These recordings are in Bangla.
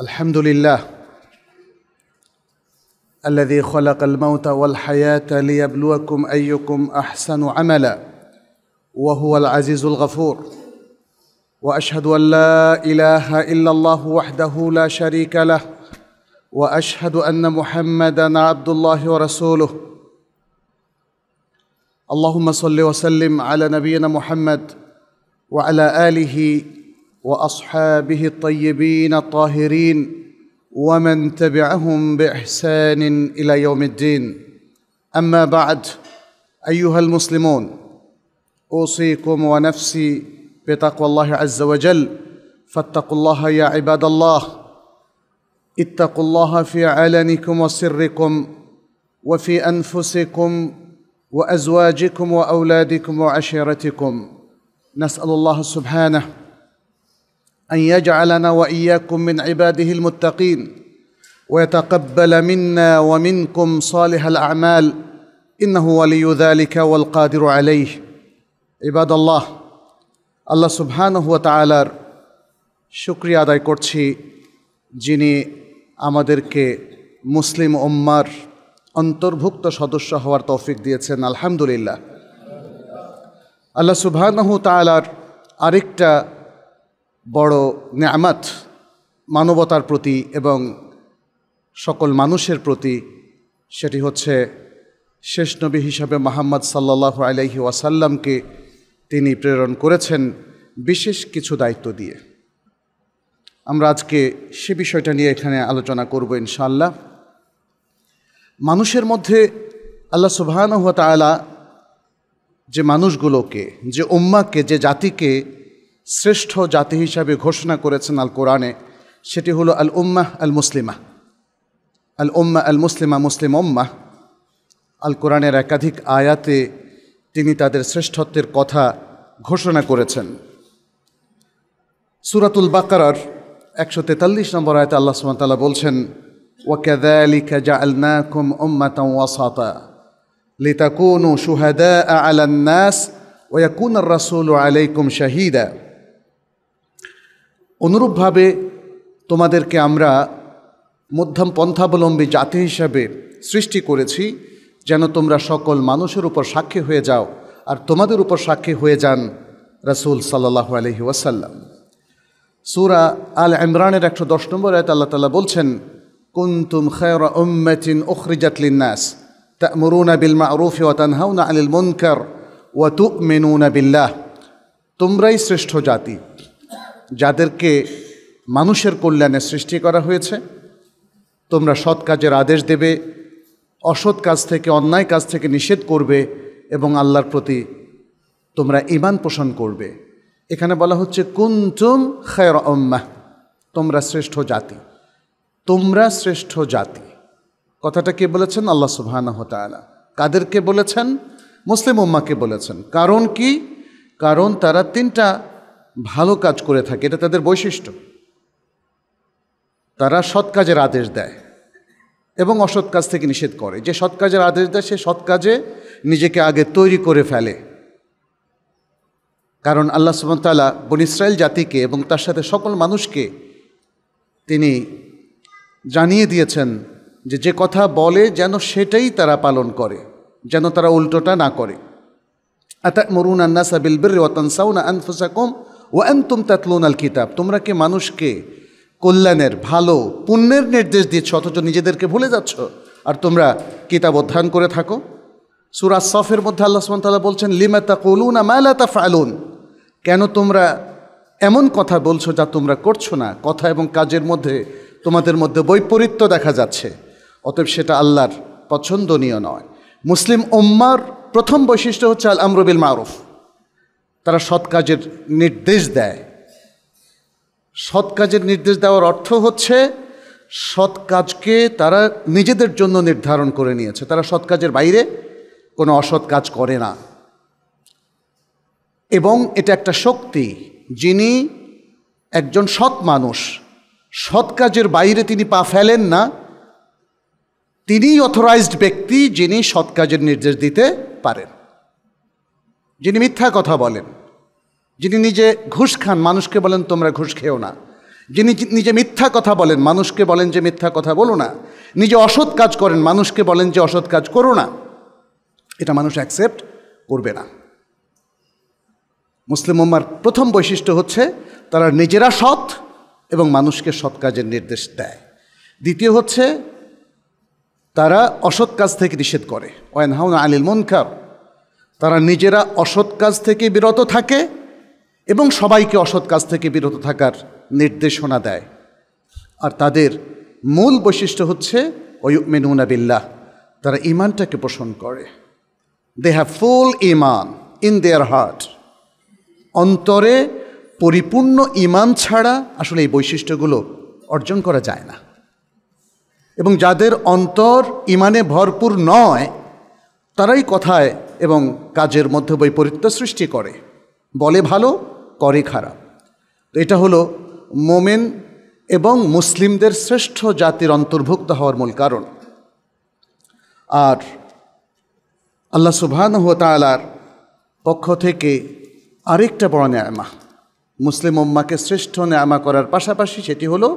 الحمد لله الذي خلق الموت والحياه ليبلوكم ايكم احسن عملا وهو العزيز الغفور واشهد ان لا اله الا الله وحده لا شريك له واشهد ان محمدا عبد الله ورسوله اللهم صل وسلم على نبينا محمد وعلى اله واصحابه الطيبين الطاهرين ومن تبعهم باحسان الى يوم الدين اما بعد ايها المسلمون اوصيكم ونفسي بتقوى الله عز وجل فاتقوا الله يا عباد الله اتقوا الله في علنكم وسركم وفي انفسكم وازواجكم واولادكم وعشيرتكم نسال الله سبحانه أن يجعلنا وإياكم من عباده المتقين ويتقبل منا ومنكم صالح الأعمال إنه ولي ذلك والقادر عليه عباد الله الله سبحانه وتعالى শুক্রিয়া আদায় করছি যিনি আমাদেরকে মুসলিম উম্মার অন্তর্ভুক্ত সদস্য হওয়ার তৌফিক দিয়েছেন আলহামদুলিল্লাহ আল্লাহ সুবহানাহু তাআলার আরেকটা বড় নেয়ামাত মানবতার প্রতি এবং সকল মানুষের প্রতি সেটি হচ্ছে শেষ নবী হিসাবে মোহাম্মদ সাল্লাহ আলহি ওয়াসাল্লামকে তিনি প্রেরণ করেছেন বিশেষ কিছু দায়িত্ব দিয়ে আমরা আজকে সে বিষয়টা নিয়ে এখানে আলোচনা করব ইনশাআল্লাহ মানুষের মধ্যে আল্লাহ সুবাহান হাত যে মানুষগুলোকে যে উম্মাকে যে জাতিকে শ্রেষ্ঠ জাতি হিসাবে ঘোষণা করেছেন আল কোরআনে সেটি হলো আল উম্মাহ আল মুসলিমা আল উম্মা আল মুসলিমা মুসলিম উম্মাহ আল কোরআনের একাধিক আয়াতে তিনি তাদের শ্রেষ্ঠত্বের কথা ঘোষণা করেছেন সুরাতুল বাকারার একশো তেতাল্লিশ নম্বর আয়তে আল্লাহ সুমতাল্লাহ বলছেন وكذلك جعلناكم أمة وسطا لتكونوا شهداء على অনুরূপভাবে তোমাদেরকে আমরা মধ্যম পন্থাবলম্বী জাতি হিসাবে সৃষ্টি করেছি যেন তোমরা সকল মানুষের উপর সাক্ষী হয়ে যাও আর তোমাদের উপর সাক্ষী হয়ে যান রাসুল সাল্লাহ আলহি ওয়াসাল্লাম সুরা আল ইমরানের একশো দশ নম্বর আয়ত আল্লাহ তালা বলছেন কুন্তুম খেয়র উম্মেচিন ওখরিজাতলিনাস তামরুনা বিল মা মারুফি ওয়াতানহাউনা আলিল মুনকার ওয়াতু মেনুনা বিল্লাহ তোমরাই শ্রেষ্ঠ জাতি যাদেরকে মানুষের কল্যাণে সৃষ্টি করা হয়েছে তোমরা সৎ কাজের আদেশ দেবে অসৎ কাজ থেকে অন্যায় কাজ থেকে নিষেধ করবে এবং আল্লাহর প্রতি তোমরা ইমান পোষণ করবে এখানে বলা হচ্ছে কুন্তুম খায়র অম্মা তোমরা শ্রেষ্ঠ জাতি তোমরা শ্রেষ্ঠ জাতি কথাটা কে বলেছেন আল্লাহ সুবাহানা হতালা কাদেরকে বলেছেন মুসলিম উম্মাকে বলেছেন কারণ কি কারণ তারা তিনটা ভালো কাজ করে থাকে এটা তাদের বৈশিষ্ট্য তারা সৎ কাজের আদেশ দেয় এবং অসৎ কাজ থেকে নিষেধ করে যে সৎ কাজের আদেশ দেয় সে সৎ কাজে নিজেকে আগে তৈরি করে ফেলে কারণ আল্লাহ সুমতালা বন ইসরায়েল জাতিকে এবং তার সাথে সকল মানুষকে তিনি জানিয়ে দিয়েছেন যে যে কথা বলে যেন সেটাই তারা পালন করে যেন তারা উল্টোটা না করে আতা মরুন আন্না সাবিল বীর সাউনা আনফুসাকুম ওয়ান তুম তাতলুনাল কিতাব তোমরা কি মানুষকে কল্যাণের ভালো পুণ্যের নির্দেশ দিচ্ছ অথচ নিজেদেরকে ভুলে যাচ্ছ আর তোমরা কিতাব অধ্যয়ন করে থাকো সুরা সফের মধ্যে আল্লাহ সুমতাল্লাহ বলছেন লিমাতা কলুন আমালাতা ফালুন কেন তোমরা এমন কথা বলছো যা তোমরা করছো না কথা এবং কাজের মধ্যে তোমাদের মধ্যে বৈপরীত্য দেখা যাচ্ছে অতএব সেটা আল্লাহর পছন্দনীয় নয় মুসলিম ওম্মার প্রথম বৈশিষ্ট্য হচ্ছে আল আমরবিল মারুফ তারা সৎ কাজের নির্দেশ দেয় সৎ কাজের নির্দেশ দেওয়ার অর্থ হচ্ছে সৎ কাজকে তারা নিজেদের জন্য নির্ধারণ করে নিয়েছে তারা সৎ কাজের বাইরে কোনো অসৎ কাজ করে না এবং এটা একটা শক্তি যিনি একজন সৎ মানুষ সৎ কাজের বাইরে তিনি পা ফেলেন না তিনিই অথরাইজড ব্যক্তি যিনি সৎ কাজের নির্দেশ দিতে পারেন যিনি মিথ্যা কথা বলেন যিনি নিজে ঘুষ খান মানুষকে বলেন তোমরা ঘুষ খেও না যিনি নিজে মিথ্যা কথা বলেন মানুষকে বলেন যে মিথ্যা কথা বলো না নিজে অসৎ কাজ করেন মানুষকে বলেন যে অসৎ কাজ করো না এটা মানুষ অ্যাকসেপ্ট করবে না মুসলিম উম্মার প্রথম বৈশিষ্ট্য হচ্ছে তারা নিজেরা সৎ এবং মানুষকে সৎ কাজের নির্দেশ দেয় দ্বিতীয় হচ্ছে তারা অসৎ কাজ থেকে নিষেধ করে ওয়ান হাউন আলিল মনকার তারা নিজেরা অসৎ কাজ থেকে বিরত থাকে এবং সবাইকে অসৎ কাজ থেকে বিরত থাকার নির্দেশনা দেয় আর তাদের মূল বৈশিষ্ট্য হচ্ছে ওয়ুকমেনুনা বিল্লাহ তারা ইমানটাকে পোষণ করে দে হ্যাভ ফুল ইমান ইন দেয়ার হার্ট অন্তরে পরিপূর্ণ ইমান ছাড়া আসলে এই বৈশিষ্ট্যগুলো অর্জন করা যায় না এবং যাদের অন্তর ইমানে ভরপুর নয় তারাই কথায় এবং কাজের মধ্যে বৈপরীত্য সৃষ্টি করে বলে ভালো করে খারাপ এটা হলো মোমেন এবং মুসলিমদের শ্রেষ্ঠ জাতির অন্তর্ভুক্ত হওয়ার মূল কারণ আর আল্লাহ সুবহান তালার পক্ষ থেকে আরেকটা বড় ন্যায়মা মুসলিম উম্মাকে শ্রেষ্ঠ ন্যায়মা করার পাশাপাশি সেটি হলো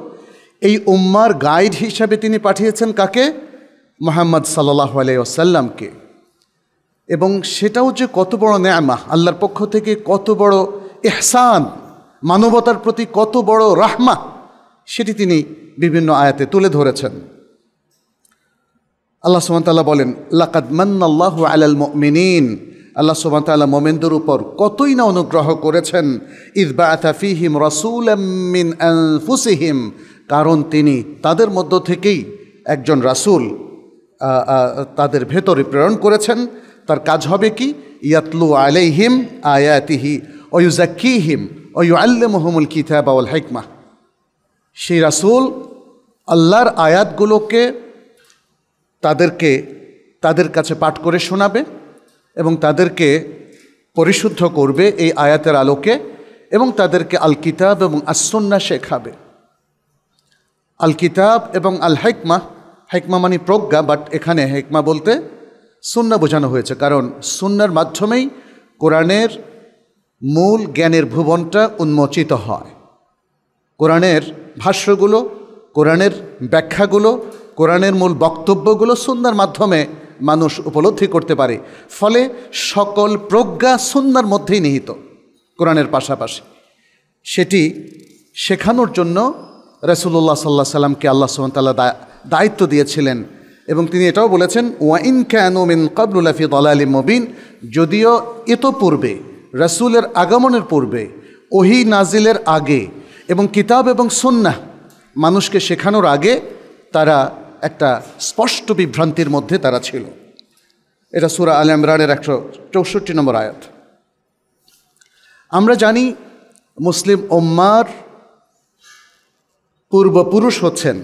এই উম্মার গাইড হিসাবে তিনি পাঠিয়েছেন কাকে মোহাম্মদ সাল্লাহ আলাই আসাল্লামকে এবং সেটাও যে কত বড় ন্যামা আল্লাহর পক্ষ থেকে কত বড় এহসান মানবতার প্রতি কত বড় রাহমা সেটি তিনি বিভিন্ন আয়াতে তুলে ধরেছেন আল্লাহ সুমতাল্লাহ বলেন লাকাদ মান্নাল্লাহু আলাল মিনীন আল্লাহ সুবাহতাল্লাহ মোমেনদের উপর কতই না অনুগ্রহ করেছেন ইদবা আতাফিহিম রাসুলামিন ফুসিহিম কারণ তিনি তাদের মধ্য থেকেই একজন রাসুল তাদের ভেতরে প্রেরণ করেছেন তার কাজ হবে কি ইয়াতলু আলাইহিম আয়াতিহি ওয়ুজাক্কিহিম ওয়ু আল্লাহমুল কিতাব আউল হাইকমা সেই রাসুল আল্লাহর আয়াতগুলোকে তাদেরকে তাদের কাছে পাঠ করে শোনাবে এবং তাদেরকে পরিশুদ্ধ করবে এই আয়াতের আলোকে এবং তাদেরকে আল কিতাব এবং আসন্না শেখাবে আল কিতাব এবং আল হাইকমা হেকমা মানে প্রজ্ঞা বাট এখানে হেকমা বলতে সুন্না বোঝানো হয়েছে কারণ সুন্নার মাধ্যমেই কোরআনের মূল জ্ঞানের ভুবনটা উন্মোচিত হয় কোরআনের ভাষ্যগুলো কোরআনের ব্যাখ্যাগুলো কোরআনের মূল বক্তব্যগুলো সুন্নার মাধ্যমে মানুষ উপলব্ধি করতে পারে ফলে সকল প্রজ্ঞা সুন্নার মধ্যেই নিহিত কোরআনের পাশাপাশি সেটি শেখানোর জন্য রসুল্লাহ সাল্লাহ সাল্লামকে আল্লাহ সুমতাল্লাহ দায়িত্ব দিয়েছিলেন এবং তিনি এটাও বলেছেন ওয়াইন ক্যানোমিন কাবলুলাফি দলালি মবিন যদিও পূর্বে রাসুলের আগমনের পূর্বে ওহি নাজিলের আগে এবং কিতাব এবং সন্ন্যাহ মানুষকে শেখানোর আগে তারা একটা স্পষ্ট বিভ্রান্তির মধ্যে তারা ছিল এটা সুরা আল ইমরানের একশো চৌষট্টি নম্বর আয়াত আমরা জানি মুসলিম ওম্মার পূর্বপুরুষ হচ্ছেন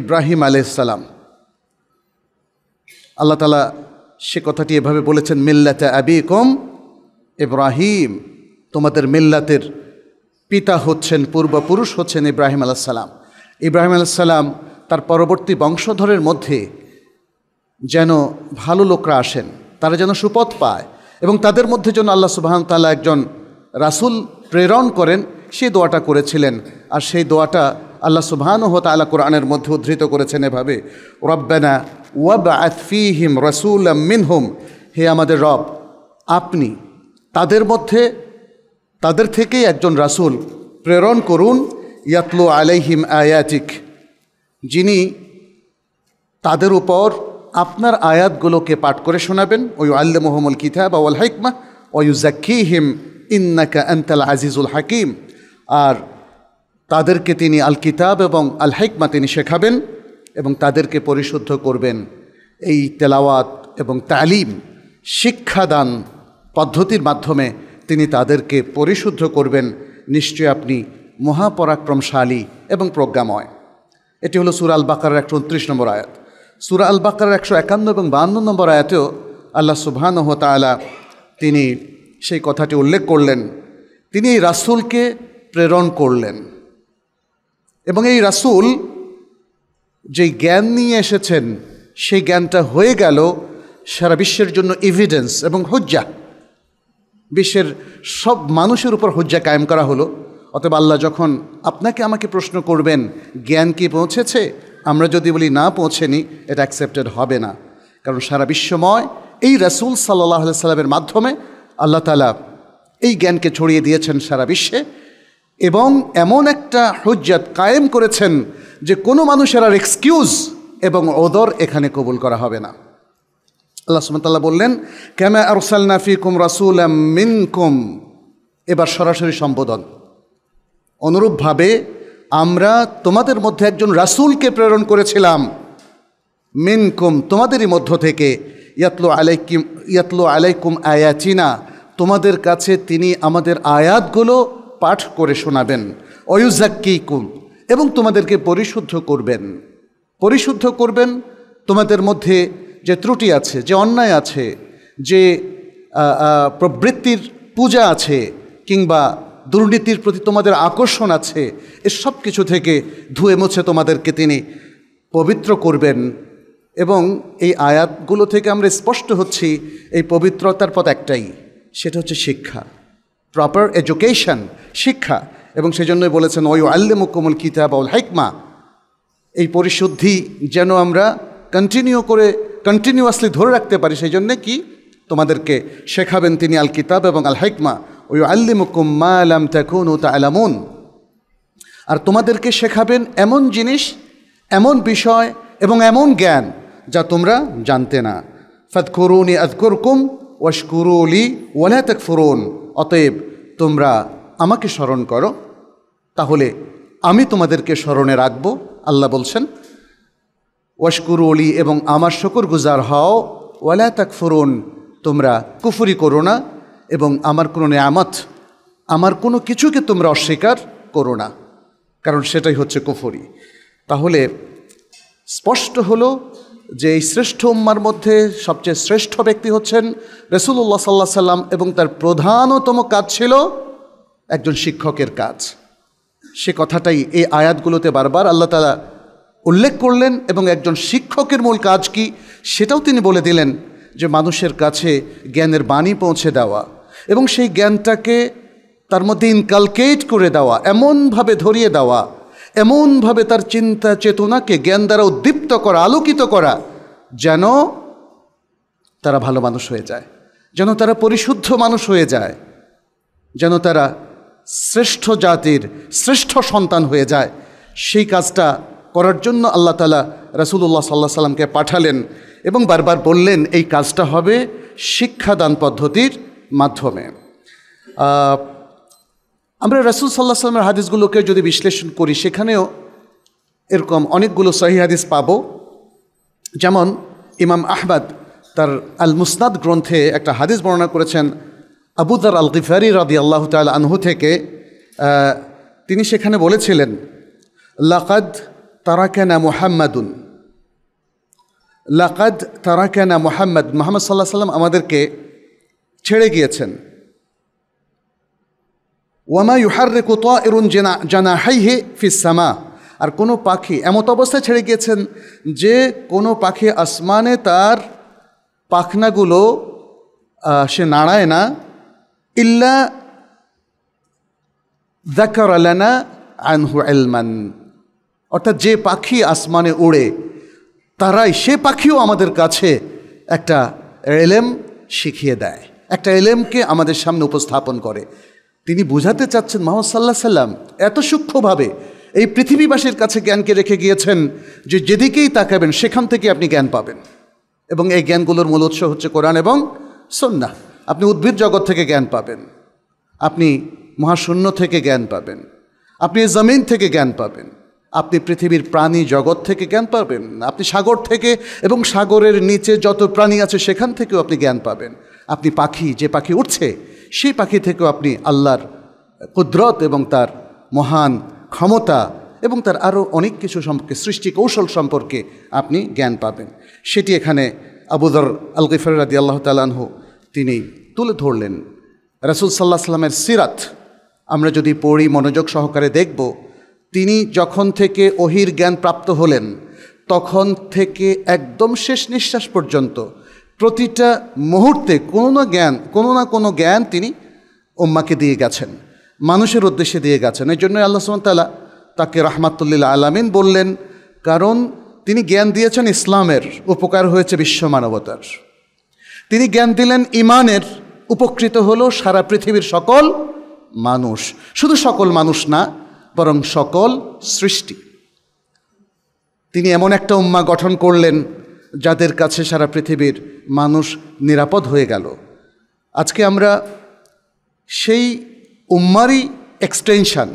ইব্রাহিম সালাম আল্লাহ তালা সে কথাটি এভাবে বলেছেন মিল্লাতে কম ইব্রাহিম তোমাদের মিল্লাতের পিতা হচ্ছেন পূর্বপুরুষ হচ্ছেন ইব্রাহিম আলাইসাল্লাম ইব্রাহিম আলাইসাল্লাম তার পরবর্তী বংশধরের মধ্যে যেন ভালো লোকরা আসেন তারা যেন সুপথ পায় এবং তাদের মধ্যে যেন আল্লাহ সুবাহান তাল্লাহ একজন রাসুল প্রেরণ করেন সেই দোয়াটা করেছিলেন আর সেই দোয়াটা আল্লাহ সুবাহানু হত আলা কোরআনের মধ্যে উদ্ধৃত করেছেন এভাবে রব্বানা ওয়াবাত ফিহিম রসুল মিনহুম হে আমাদের রব আপনি তাদের মধ্যে তাদের থেকেই একজন রাসুল প্রেরণ করুন ইয়াতলু আলাইহিম আয়াতিক যিনি তাদের উপর আপনার আয়াতগুলোকে পাঠ করে শোনাবেন ওই আল্লা মোহামুল কিতাব আউল হাইকমা ওয়ু জাকিহিম ইন্নাকা আন্তাল আজিজুল হাকিম আর তাদেরকে তিনি আল কিতাব এবং আল হাইকমা তিনি শেখাবেন এবং তাদেরকে পরিশুদ্ধ করবেন এই তেলাওয়াত এবং তালিম শিক্ষাদান পদ্ধতির মাধ্যমে তিনি তাদেরকে পরিশুদ্ধ করবেন নিশ্চয় আপনি মহাপরাক্রমশালী এবং প্রজ্ঞাময় এটি হলো সুরা আল বাকার একশো উনত্রিশ নম্বর আয়াত সুরা আল বাকার একশো একান্ন এবং বাহান্ন নম্বর আয়াতেও আল্লাহ সুবাহানহ তালা তিনি সেই কথাটি উল্লেখ করলেন তিনি এই রাসুলকে প্রেরণ করলেন এবং এই রাসুল যে জ্ঞান নিয়ে এসেছেন সেই জ্ঞানটা হয়ে গেল সারা বিশ্বের জন্য এভিডেন্স এবং হজ্জা বিশ্বের সব মানুষের উপর হজ্জা কায়েম করা হলো অতএব আল্লাহ যখন আপনাকে আমাকে প্রশ্ন করবেন জ্ঞান কি পৌঁছেছে আমরা যদি বলি না পৌঁছেনি এটা অ্যাকসেপ্টেড হবে না কারণ সারা বিশ্বময় এই রাসুল সাল্লাহ সাল্লামের মাধ্যমে আল্লাহ তালা এই জ্ঞানকে ছড়িয়ে দিয়েছেন সারা বিশ্বে এবং এমন একটা হজ্জাত কায়েম করেছেন যে কোনো মানুষের আর এক্সকিউজ এবং ওদর এখানে কবুল করা হবে না আল্লাহ সুমতাল্লাহ বললেন ক্যামে আরসাল নাফিকুম রাসুল মিনকুম এবার সরাসরি সম্বোধন অনুরূপভাবে আমরা তোমাদের মধ্যে একজন রাসুলকে প্রেরণ করেছিলাম মিনকুম তোমাদেরই মধ্য থেকে ইয়াতলু আলাইকিম ইয়াতলু আলাইকুম আয়াচিনা তোমাদের কাছে তিনি আমাদের আয়াতগুলো পাঠ করে শোনাবেন অয়ুজাক্কিকুম এবং তোমাদেরকে পরিশুদ্ধ করবেন পরিশুদ্ধ করবেন তোমাদের মধ্যে যে ত্রুটি আছে যে অন্যায় আছে যে প্রবৃত্তির পূজা আছে কিংবা দুর্নীতির প্রতি তোমাদের আকর্ষণ আছে এসব কিছু থেকে ধুয়ে মুছে তোমাদেরকে তিনি পবিত্র করবেন এবং এই আয়াতগুলো থেকে আমরা স্পষ্ট হচ্ছি এই পবিত্রতার পথ একটাই সেটা হচ্ছে শিক্ষা প্রপার এডুকেশন শিক্ষা এবং সেজন্যই বলেছেন মুকমল আল্লেমুকুমুল কিতাবাউল হাইকমা এই পরিশুদ্ধি যেন আমরা কন্টিনিউ করে কন্টিনিউয়াসলি ধরে রাখতে পারি সেই জন্যে কি তোমাদেরকে শেখাবেন তিনি আল কিতাব এবং আল হাইকমা ওই মুকুম মা আলাম তাকুন ও তা আলামুন আর তোমাদেরকে শেখাবেন এমন জিনিস এমন বিষয় এবং এমন জ্ঞান যা তোমরা জানতে না ই আদকুরকুম ওয়াশকুরুলি ওয়ালা তাকফুরুন অতএব তোমরা আমাকে স্মরণ করো তাহলে আমি তোমাদেরকে স্মরণে রাখব আল্লাহ বলছেন ওয়াশকুরু অলি এবং আমার শকর গুজার হও ওয়ালা তাকফরুন তোমরা কুফুরি করো না এবং আমার কোনো নেয়ামত আমার কোনো কিছুকে তোমরা অস্বীকার করো না কারণ সেটাই হচ্ছে কুফুরি তাহলে স্পষ্ট হলো যে এই শ্রেষ্ঠ উম্মার মধ্যে সবচেয়ে শ্রেষ্ঠ ব্যক্তি হচ্ছেন রসুল্লাহ সাল্লাহ সাল্লাম এবং তার প্রধানতম কাজ ছিল একজন শিক্ষকের কাজ সে কথাটাই এই আয়াতগুলোতে বারবার আল্লাহ তালা উল্লেখ করলেন এবং একজন শিক্ষকের মূল কাজ কি সেটাও তিনি বলে দিলেন যে মানুষের কাছে জ্ঞানের বাণী পৌঁছে দেওয়া এবং সেই জ্ঞানটাকে তার মধ্যে ইনকালকেট করে দেওয়া এমনভাবে ধরিয়ে দেওয়া এমনভাবে তার চিন্তা চেতনাকে জ্ঞান দ্বারা উদ্দীপ্ত করা আলোকিত করা যেন তারা ভালো মানুষ হয়ে যায় যেন তারা পরিশুদ্ধ মানুষ হয়ে যায় যেন তারা শ্রেষ্ঠ জাতির শ্রেষ্ঠ সন্তান হয়ে যায় সেই কাজটা করার জন্য আল্লাহ তালা রাসুলুল্লাহ সাল্লাহ সাল্লামকে পাঠালেন এবং বারবার বললেন এই কাজটা হবে শিক্ষাদান পদ্ধতির মাধ্যমে আমরা রসুল সাল্লাহ সাল্লামের হাদিসগুলোকে যদি বিশ্লেষণ করি সেখানেও এরকম অনেকগুলো সহি হাদিস পাব যেমন ইমাম আহবাদ তার আল মুসনাদ গ্রন্থে একটা হাদিস বর্ণনা করেছেন আবুদার আল গিফারি রাদি আল্লাহ তাল আনহু থেকে তিনি সেখানে বলেছিলেন লাকাদ তারাকানা মোহাম্মাদুন লাকাদ তারাকানা মোহাম্মদ মোহাম্মদ সাল্লাহ সাল্লাম আমাদেরকে ছেড়ে গিয়েছেন ওয়ামা ইউহার রে কুত এরুন জেনা জানা হাই হে ফিসামা আর কোনো পাখি এমত অবস্থায় ছেড়ে গিয়েছেন যে কোনো পাখি আসমানে তার পাখনাগুলো সে নাড়ায় না ইল্লা জাকার আলানা আনহু এলমান অর্থাৎ যে পাখি আসমানে উড়ে তারাই সে পাখিও আমাদের কাছে একটা এলেম শিখিয়ে দেয় একটা এলেমকে আমাদের সামনে উপস্থাপন করে তিনি বুঝাতে চাচ্ছেন মোহাম্মদ সাল্লাহ সাল্লাম এত সূক্ষ্মভাবে এই পৃথিবীবাসীর কাছে জ্ঞানকে রেখে গিয়েছেন যে যেদিকেই তাকাবেন সেখান থেকে আপনি জ্ঞান পাবেন এবং এই জ্ঞানগুলোর মূল উৎস হচ্ছে কোরআন এবং সন্না আপনি উদ্ভিদ জগৎ থেকে জ্ঞান পাবেন আপনি মহাশূন্য থেকে জ্ঞান পাবেন আপনি জমিন থেকে জ্ঞান পাবেন আপনি পৃথিবীর প্রাণী জগৎ থেকে জ্ঞান পাবেন আপনি সাগর থেকে এবং সাগরের নিচে যত প্রাণী আছে সেখান থেকেও আপনি জ্ঞান পাবেন আপনি পাখি যে পাখি উঠছে সেই পাখি থেকেও আপনি আল্লাহর কুদরত এবং তার মহান ক্ষমতা এবং তার আরও অনেক কিছু সম্পর্কে সৃষ্টি কৌশল সম্পর্কে আপনি জ্ঞান পাবেন সেটি এখানে আবুদর আল গিফর রাদি আল্লাহ তালানহু তিনি তুলে ধরলেন রাসুল সাল্লাহ সাল্লামের সিরাত আমরা যদি পড়ি মনোযোগ সহকারে দেখব তিনি যখন থেকে অহির জ্ঞান প্রাপ্ত হলেন তখন থেকে একদম শেষ নিঃশ্বাস পর্যন্ত প্রতিটা মুহূর্তে কোনো না জ্ঞান কোনো না কোনো জ্ঞান তিনি ওম্মাকে দিয়ে গেছেন মানুষের উদ্দেশ্যে দিয়ে গেছেন এই জন্যই আল্লাহ সুমতাল্লাহ তাকে রহমাতুল্লিল আলামিন বললেন কারণ তিনি জ্ঞান দিয়েছেন ইসলামের উপকার হয়েছে বিশ্ব মানবতার তিনি জ্ঞান দিলেন ইমানের উপকৃত হল সারা পৃথিবীর সকল মানুষ শুধু সকল মানুষ না বরং সকল সৃষ্টি তিনি এমন একটা উম্মা গঠন করলেন যাদের কাছে সারা পৃথিবীর মানুষ নিরাপদ হয়ে গেল আজকে আমরা সেই উম্মারই এক্সটেনশান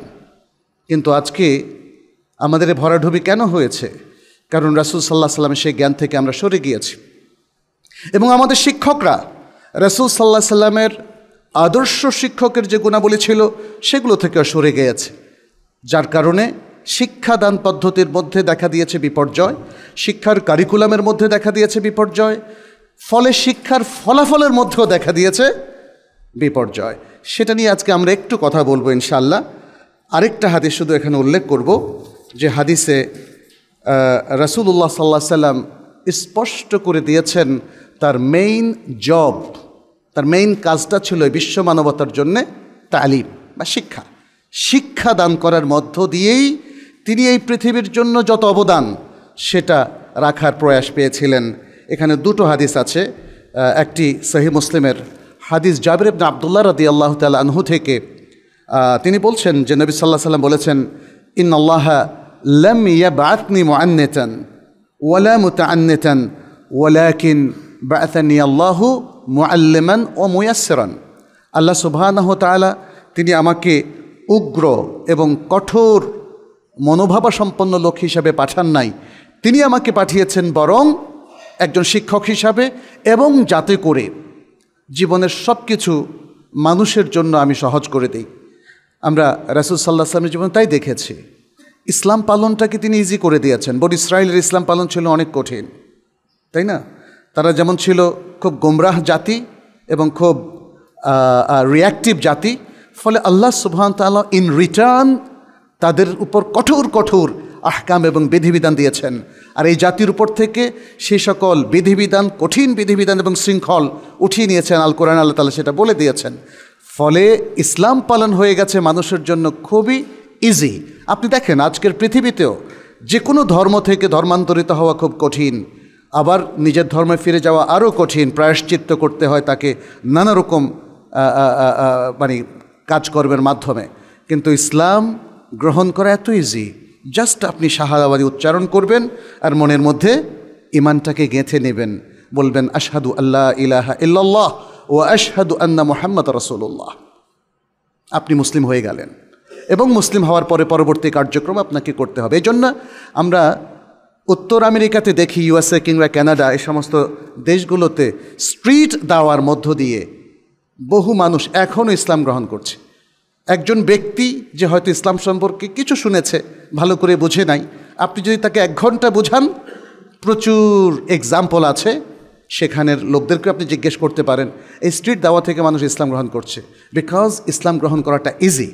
কিন্তু আজকে আমাদের ভরাডুবি কেন হয়েছে কারণ রাসুল সাল্লাহ সাল্লামের সেই জ্ঞান থেকে আমরা সরে গিয়েছি এবং আমাদের শিক্ষকরা রসুল সাল্লাহ সাল্লামের আদর্শ শিক্ষকের যে গুণাবলী ছিল সেগুলো থেকে সরে গিয়েছে যার কারণে শিক্ষাদান পদ্ধতির মধ্যে দেখা দিয়েছে বিপর্যয় শিক্ষার কারিকুলামের মধ্যে দেখা দিয়েছে বিপর্যয় ফলে শিক্ষার ফলাফলের মধ্যেও দেখা দিয়েছে বিপর্যয় সেটা নিয়ে আজকে আমরা একটু কথা বলবো ইনশাল্লাহ আরেকটা হাদিস শুধু এখানে উল্লেখ করব যে হাদিসে রাসুলুল্লাহ সাল্লাহ সাল্লাম স্পষ্ট করে দিয়েছেন তার মেইন জব তার মেইন কাজটা ছিল বিশ্ব মানবতার জন্যে তালিম বা শিক্ষা শিক্ষা দান করার মধ্য দিয়েই তিনি এই পৃথিবীর জন্য যত অবদান সেটা রাখার প্রয়াস পেয়েছিলেন এখানে দুটো হাদিস আছে একটি সহি মুসলিমের হাদিস জাবির ইবনে আবদুল্লাহ রাদি আল্লাহ তাল আনহু থেকে তিনি বলছেন যে নবী সাল্লাহ সাল্লাম বলেছেন ইন আল্লাহ লম ইয়াবাতনি মুআন্নাতান ওয়ালা মুতাআন্নাতান ওয়ালাকিন বায়াতানিয়াল্লাহু মুআল্লেমান ও মুয়াসেরান আল্লাহ সুবাহানাহ তালা তিনি আমাকে উগ্র এবং কঠোর মনোভাবাসম্পন্ন লোক হিসাবে পাঠান নাই তিনি আমাকে পাঠিয়েছেন বরং একজন শিক্ষক হিসাবে এবং যাতে করে জীবনের সব কিছু মানুষের জন্য আমি সহজ করে দিই আমরা রাসুল সাল্লাহ সালামের জীবন তাই দেখেছি ইসলাম পালনটাকে তিনি ইজি করে দিয়েছেন বট ইসরায়েলের ইসলাম পালন ছিল অনেক কঠিন তাই না তারা যেমন ছিল খুব গোমরাহ জাতি এবং খুব রিয়াক্টিভ জাতি ফলে আল্লাহ সুবহান তালা ইন রিটার্ন তাদের উপর কঠোর কঠোর আহকাম এবং বিধিবিধান দিয়েছেন আর এই জাতির উপর থেকে সে সকল বিধিবিধান কঠিন বিধিবিধান এবং শৃঙ্খল উঠিয়ে নিয়েছেন আল কোরআন আল্লাহ তালা সেটা বলে দিয়েছেন ফলে ইসলাম পালন হয়ে গেছে মানুষের জন্য খুবই ইজি আপনি দেখেন আজকের পৃথিবীতেও যে কোনো ধর্ম থেকে ধর্মান্তরিত হওয়া খুব কঠিন আবার নিজের ধর্মে ফিরে যাওয়া আরও কঠিন প্রায়শ্চিত্ত করতে হয় তাকে নানা রকম মানে কাজকর্মের মাধ্যমে কিন্তু ইসলাম গ্রহণ করা এত ইজি জাস্ট আপনি শাহাদাবাদি উচ্চারণ করবেন আর মনের মধ্যে ইমানটাকে গেঁথে নেবেন বলবেন আশহাদু আল্লাহ ইলাহা ইল্লাল্লাহ ও আশহাদু আন্না মোহাম্মদ রসুল্লাহ আপনি মুসলিম হয়ে গেলেন এবং মুসলিম হওয়ার পরে পরবর্তী কার্যক্রম আপনাকে করতে হবে এই জন্য আমরা উত্তর আমেরিকাতে দেখি ইউএসএ কিংবা ক্যানাডা এই সমস্ত দেশগুলোতে স্ট্রিট দাওয়ার মধ্য দিয়ে বহু মানুষ এখনও ইসলাম গ্রহণ করছে একজন ব্যক্তি যে হয়তো ইসলাম সম্পর্কে কিছু শুনেছে ভালো করে বুঝে নাই আপনি যদি তাকে এক ঘন্টা বোঝান প্রচুর এক্সাম্পল আছে সেখানের লোকদেরকে আপনি জিজ্ঞেস করতে পারেন এই স্ট্রিট দাওয়া থেকে মানুষ ইসলাম গ্রহণ করছে বিকজ ইসলাম গ্রহণ করাটা ইজি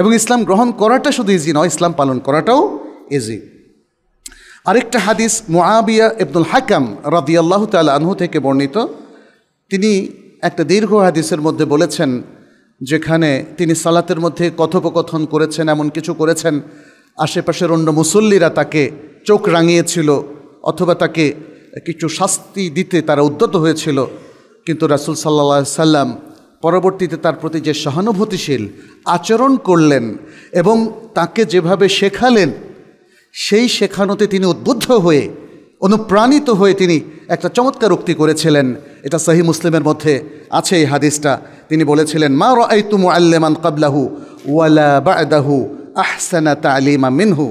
এবং ইসলাম গ্রহণ করাটা শুধু ইজি নয় ইসলাম পালন করাটাও ইজি আরেকটা হাদিস মুআবিয়া ইবনুল হাকাম রাদিয়াল্লাহু তাআলা আনহু থেকে বর্ণিত তিনি একটা দীর্ঘ হাদিসের মধ্যে বলেছেন যেখানে তিনি সালাতের মধ্যে কথোপকথন করেছেন এমন কিছু করেছেন আশেপাশের অন্য মুসল্লিরা তাকে চোখ রাঙিয়েছিল অথবা তাকে কিছু শাস্তি দিতে তারা উদ্যত হয়েছিল কিন্তু রাসুল সাল্লা সাল্লাম পরবর্তীতে তার প্রতি যে সহানুভূতিশীল আচরণ করলেন এবং তাকে যেভাবে শেখালেন সেই শেখানোতে তিনি উদ্বুদ্ধ হয়ে অনুপ্রাণিত হয়ে তিনি একটা চমৎকার উক্তি করেছিলেন এটা সহি মুসলিমের মধ্যে আছে এই হাদিসটা তিনি বলেছিলেন মা রাই তুমু আল্লেমান কাবলাহু ওয়ালা বাদাহু আহসানা তালিমা মিনহু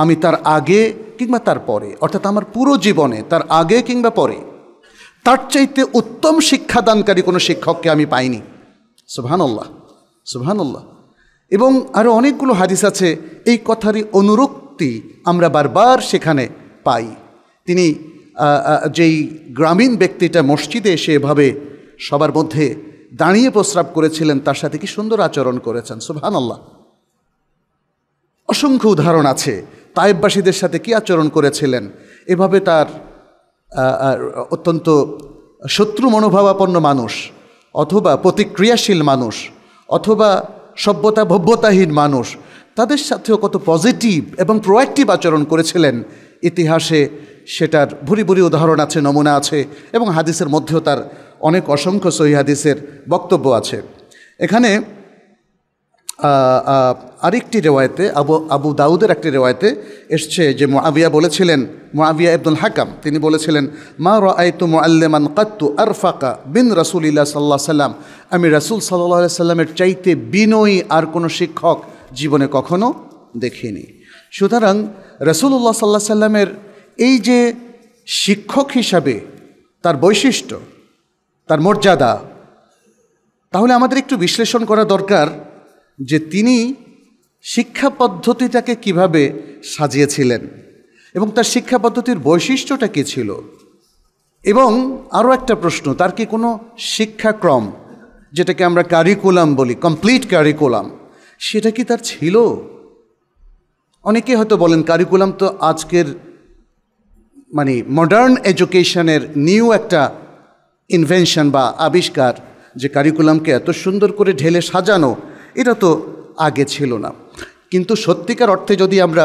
আমি তার আগে কিংবা তার পরে অর্থাৎ আমার পুরো জীবনে তার আগে কিংবা পরে তার চাইতে উত্তম শিক্ষাদানকারী কোনো শিক্ষককে আমি পাইনি সুভানুল্লাহ সুভানুল্লাহ এবং আরও অনেকগুলো হাদিস আছে এই কথারই অনুরূপ শক্তি আমরা বারবার সেখানে পাই তিনি যেই গ্রামীণ ব্যক্তিটা মসজিদে এসে এভাবে সবার মধ্যে দাঁড়িয়ে প্রস্রাব করেছিলেন তার সাথে কি সুন্দর আচরণ করেছেন সুহান আল্লাহ অসংখ্য উদাহরণ আছে তাইববাসীদের সাথে কি আচরণ করেছিলেন এভাবে তার অত্যন্ত শত্রু মনোভাবাপন্ন মানুষ অথবা প্রতিক্রিয়াশীল মানুষ অথবা সভ্যতা ভব্যতাহীন মানুষ তাদের সাথেও কত পজিটিভ এবং প্রোয়াক্টিভ আচরণ করেছিলেন ইতিহাসে সেটার ভুরি ভুরি উদাহরণ আছে নমুনা আছে এবং হাদিসের মধ্যেও তার অনেক অসংখ্য সহি হাদিসের বক্তব্য আছে এখানে আরেকটি রেওয়ায়তে আবু আবু দাউদের একটি রেওয়ায়তে এসছে যে মোয়াবিয়া বলেছিলেন মোয়াবিয়া আব্দুল হাকাম তিনি বলেছিলেন মা রায়তু মোয়াল্লেমান কাত্তু আরফাকা বিন ইল্লা সাল্লাহ সাল্লাম আমি রাসুল সাল্লাহ সাল্লামের চাইতে বিনয়ী আর কোনো শিক্ষক জীবনে কখনো দেখিনি সুতরাং রসুল্লাহ সাল্লা সাল্লামের এই যে শিক্ষক হিসাবে তার বৈশিষ্ট্য তার মর্যাদা তাহলে আমাদের একটু বিশ্লেষণ করা দরকার যে তিনি শিক্ষা পদ্ধতিটাকে কিভাবে সাজিয়েছিলেন এবং তার শিক্ষা পদ্ধতির বৈশিষ্ট্যটা কী ছিল এবং আরও একটা প্রশ্ন তার কি কোনো শিক্ষাক্রম যেটাকে আমরা কারিকুলাম বলি কমপ্লিট কারিকুলাম সেটা কি তার ছিল অনেকে হয়তো বলেন কারিকুলাম তো আজকের মানে মডার্ন এডুকেশনের নিউ একটা ইনভেনশন বা আবিষ্কার যে কারিকুলামকে এত সুন্দর করে ঢেলে সাজানো এটা তো আগে ছিল না কিন্তু সত্যিকার অর্থে যদি আমরা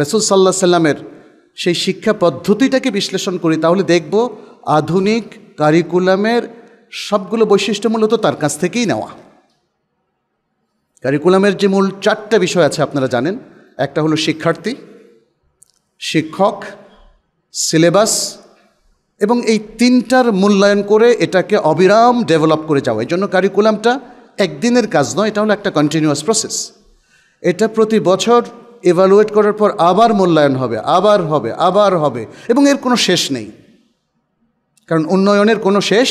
রসুল সাল্লা সাল্লামের সেই শিক্ষা পদ্ধতিটাকে বিশ্লেষণ করি তাহলে দেখব আধুনিক কারিকুলামের সবগুলো বৈশিষ্ট্য মূলত তার কাছ থেকেই নেওয়া কারিকুলামের যে মূল চারটা বিষয় আছে আপনারা জানেন একটা হলো শিক্ষার্থী শিক্ষক সিলেবাস এবং এই তিনটার মূল্যায়ন করে এটাকে অবিরাম ডেভেলপ করে যাওয়া এই জন্য কারিকুলামটা একদিনের কাজ নয় এটা হলো একটা কন্টিনিউয়াস প্রসেস এটা প্রতি বছর এভালুয়েট করার পর আবার মূল্যায়ন হবে আবার হবে আবার হবে এবং এর কোনো শেষ নেই কারণ উন্নয়নের কোনো শেষ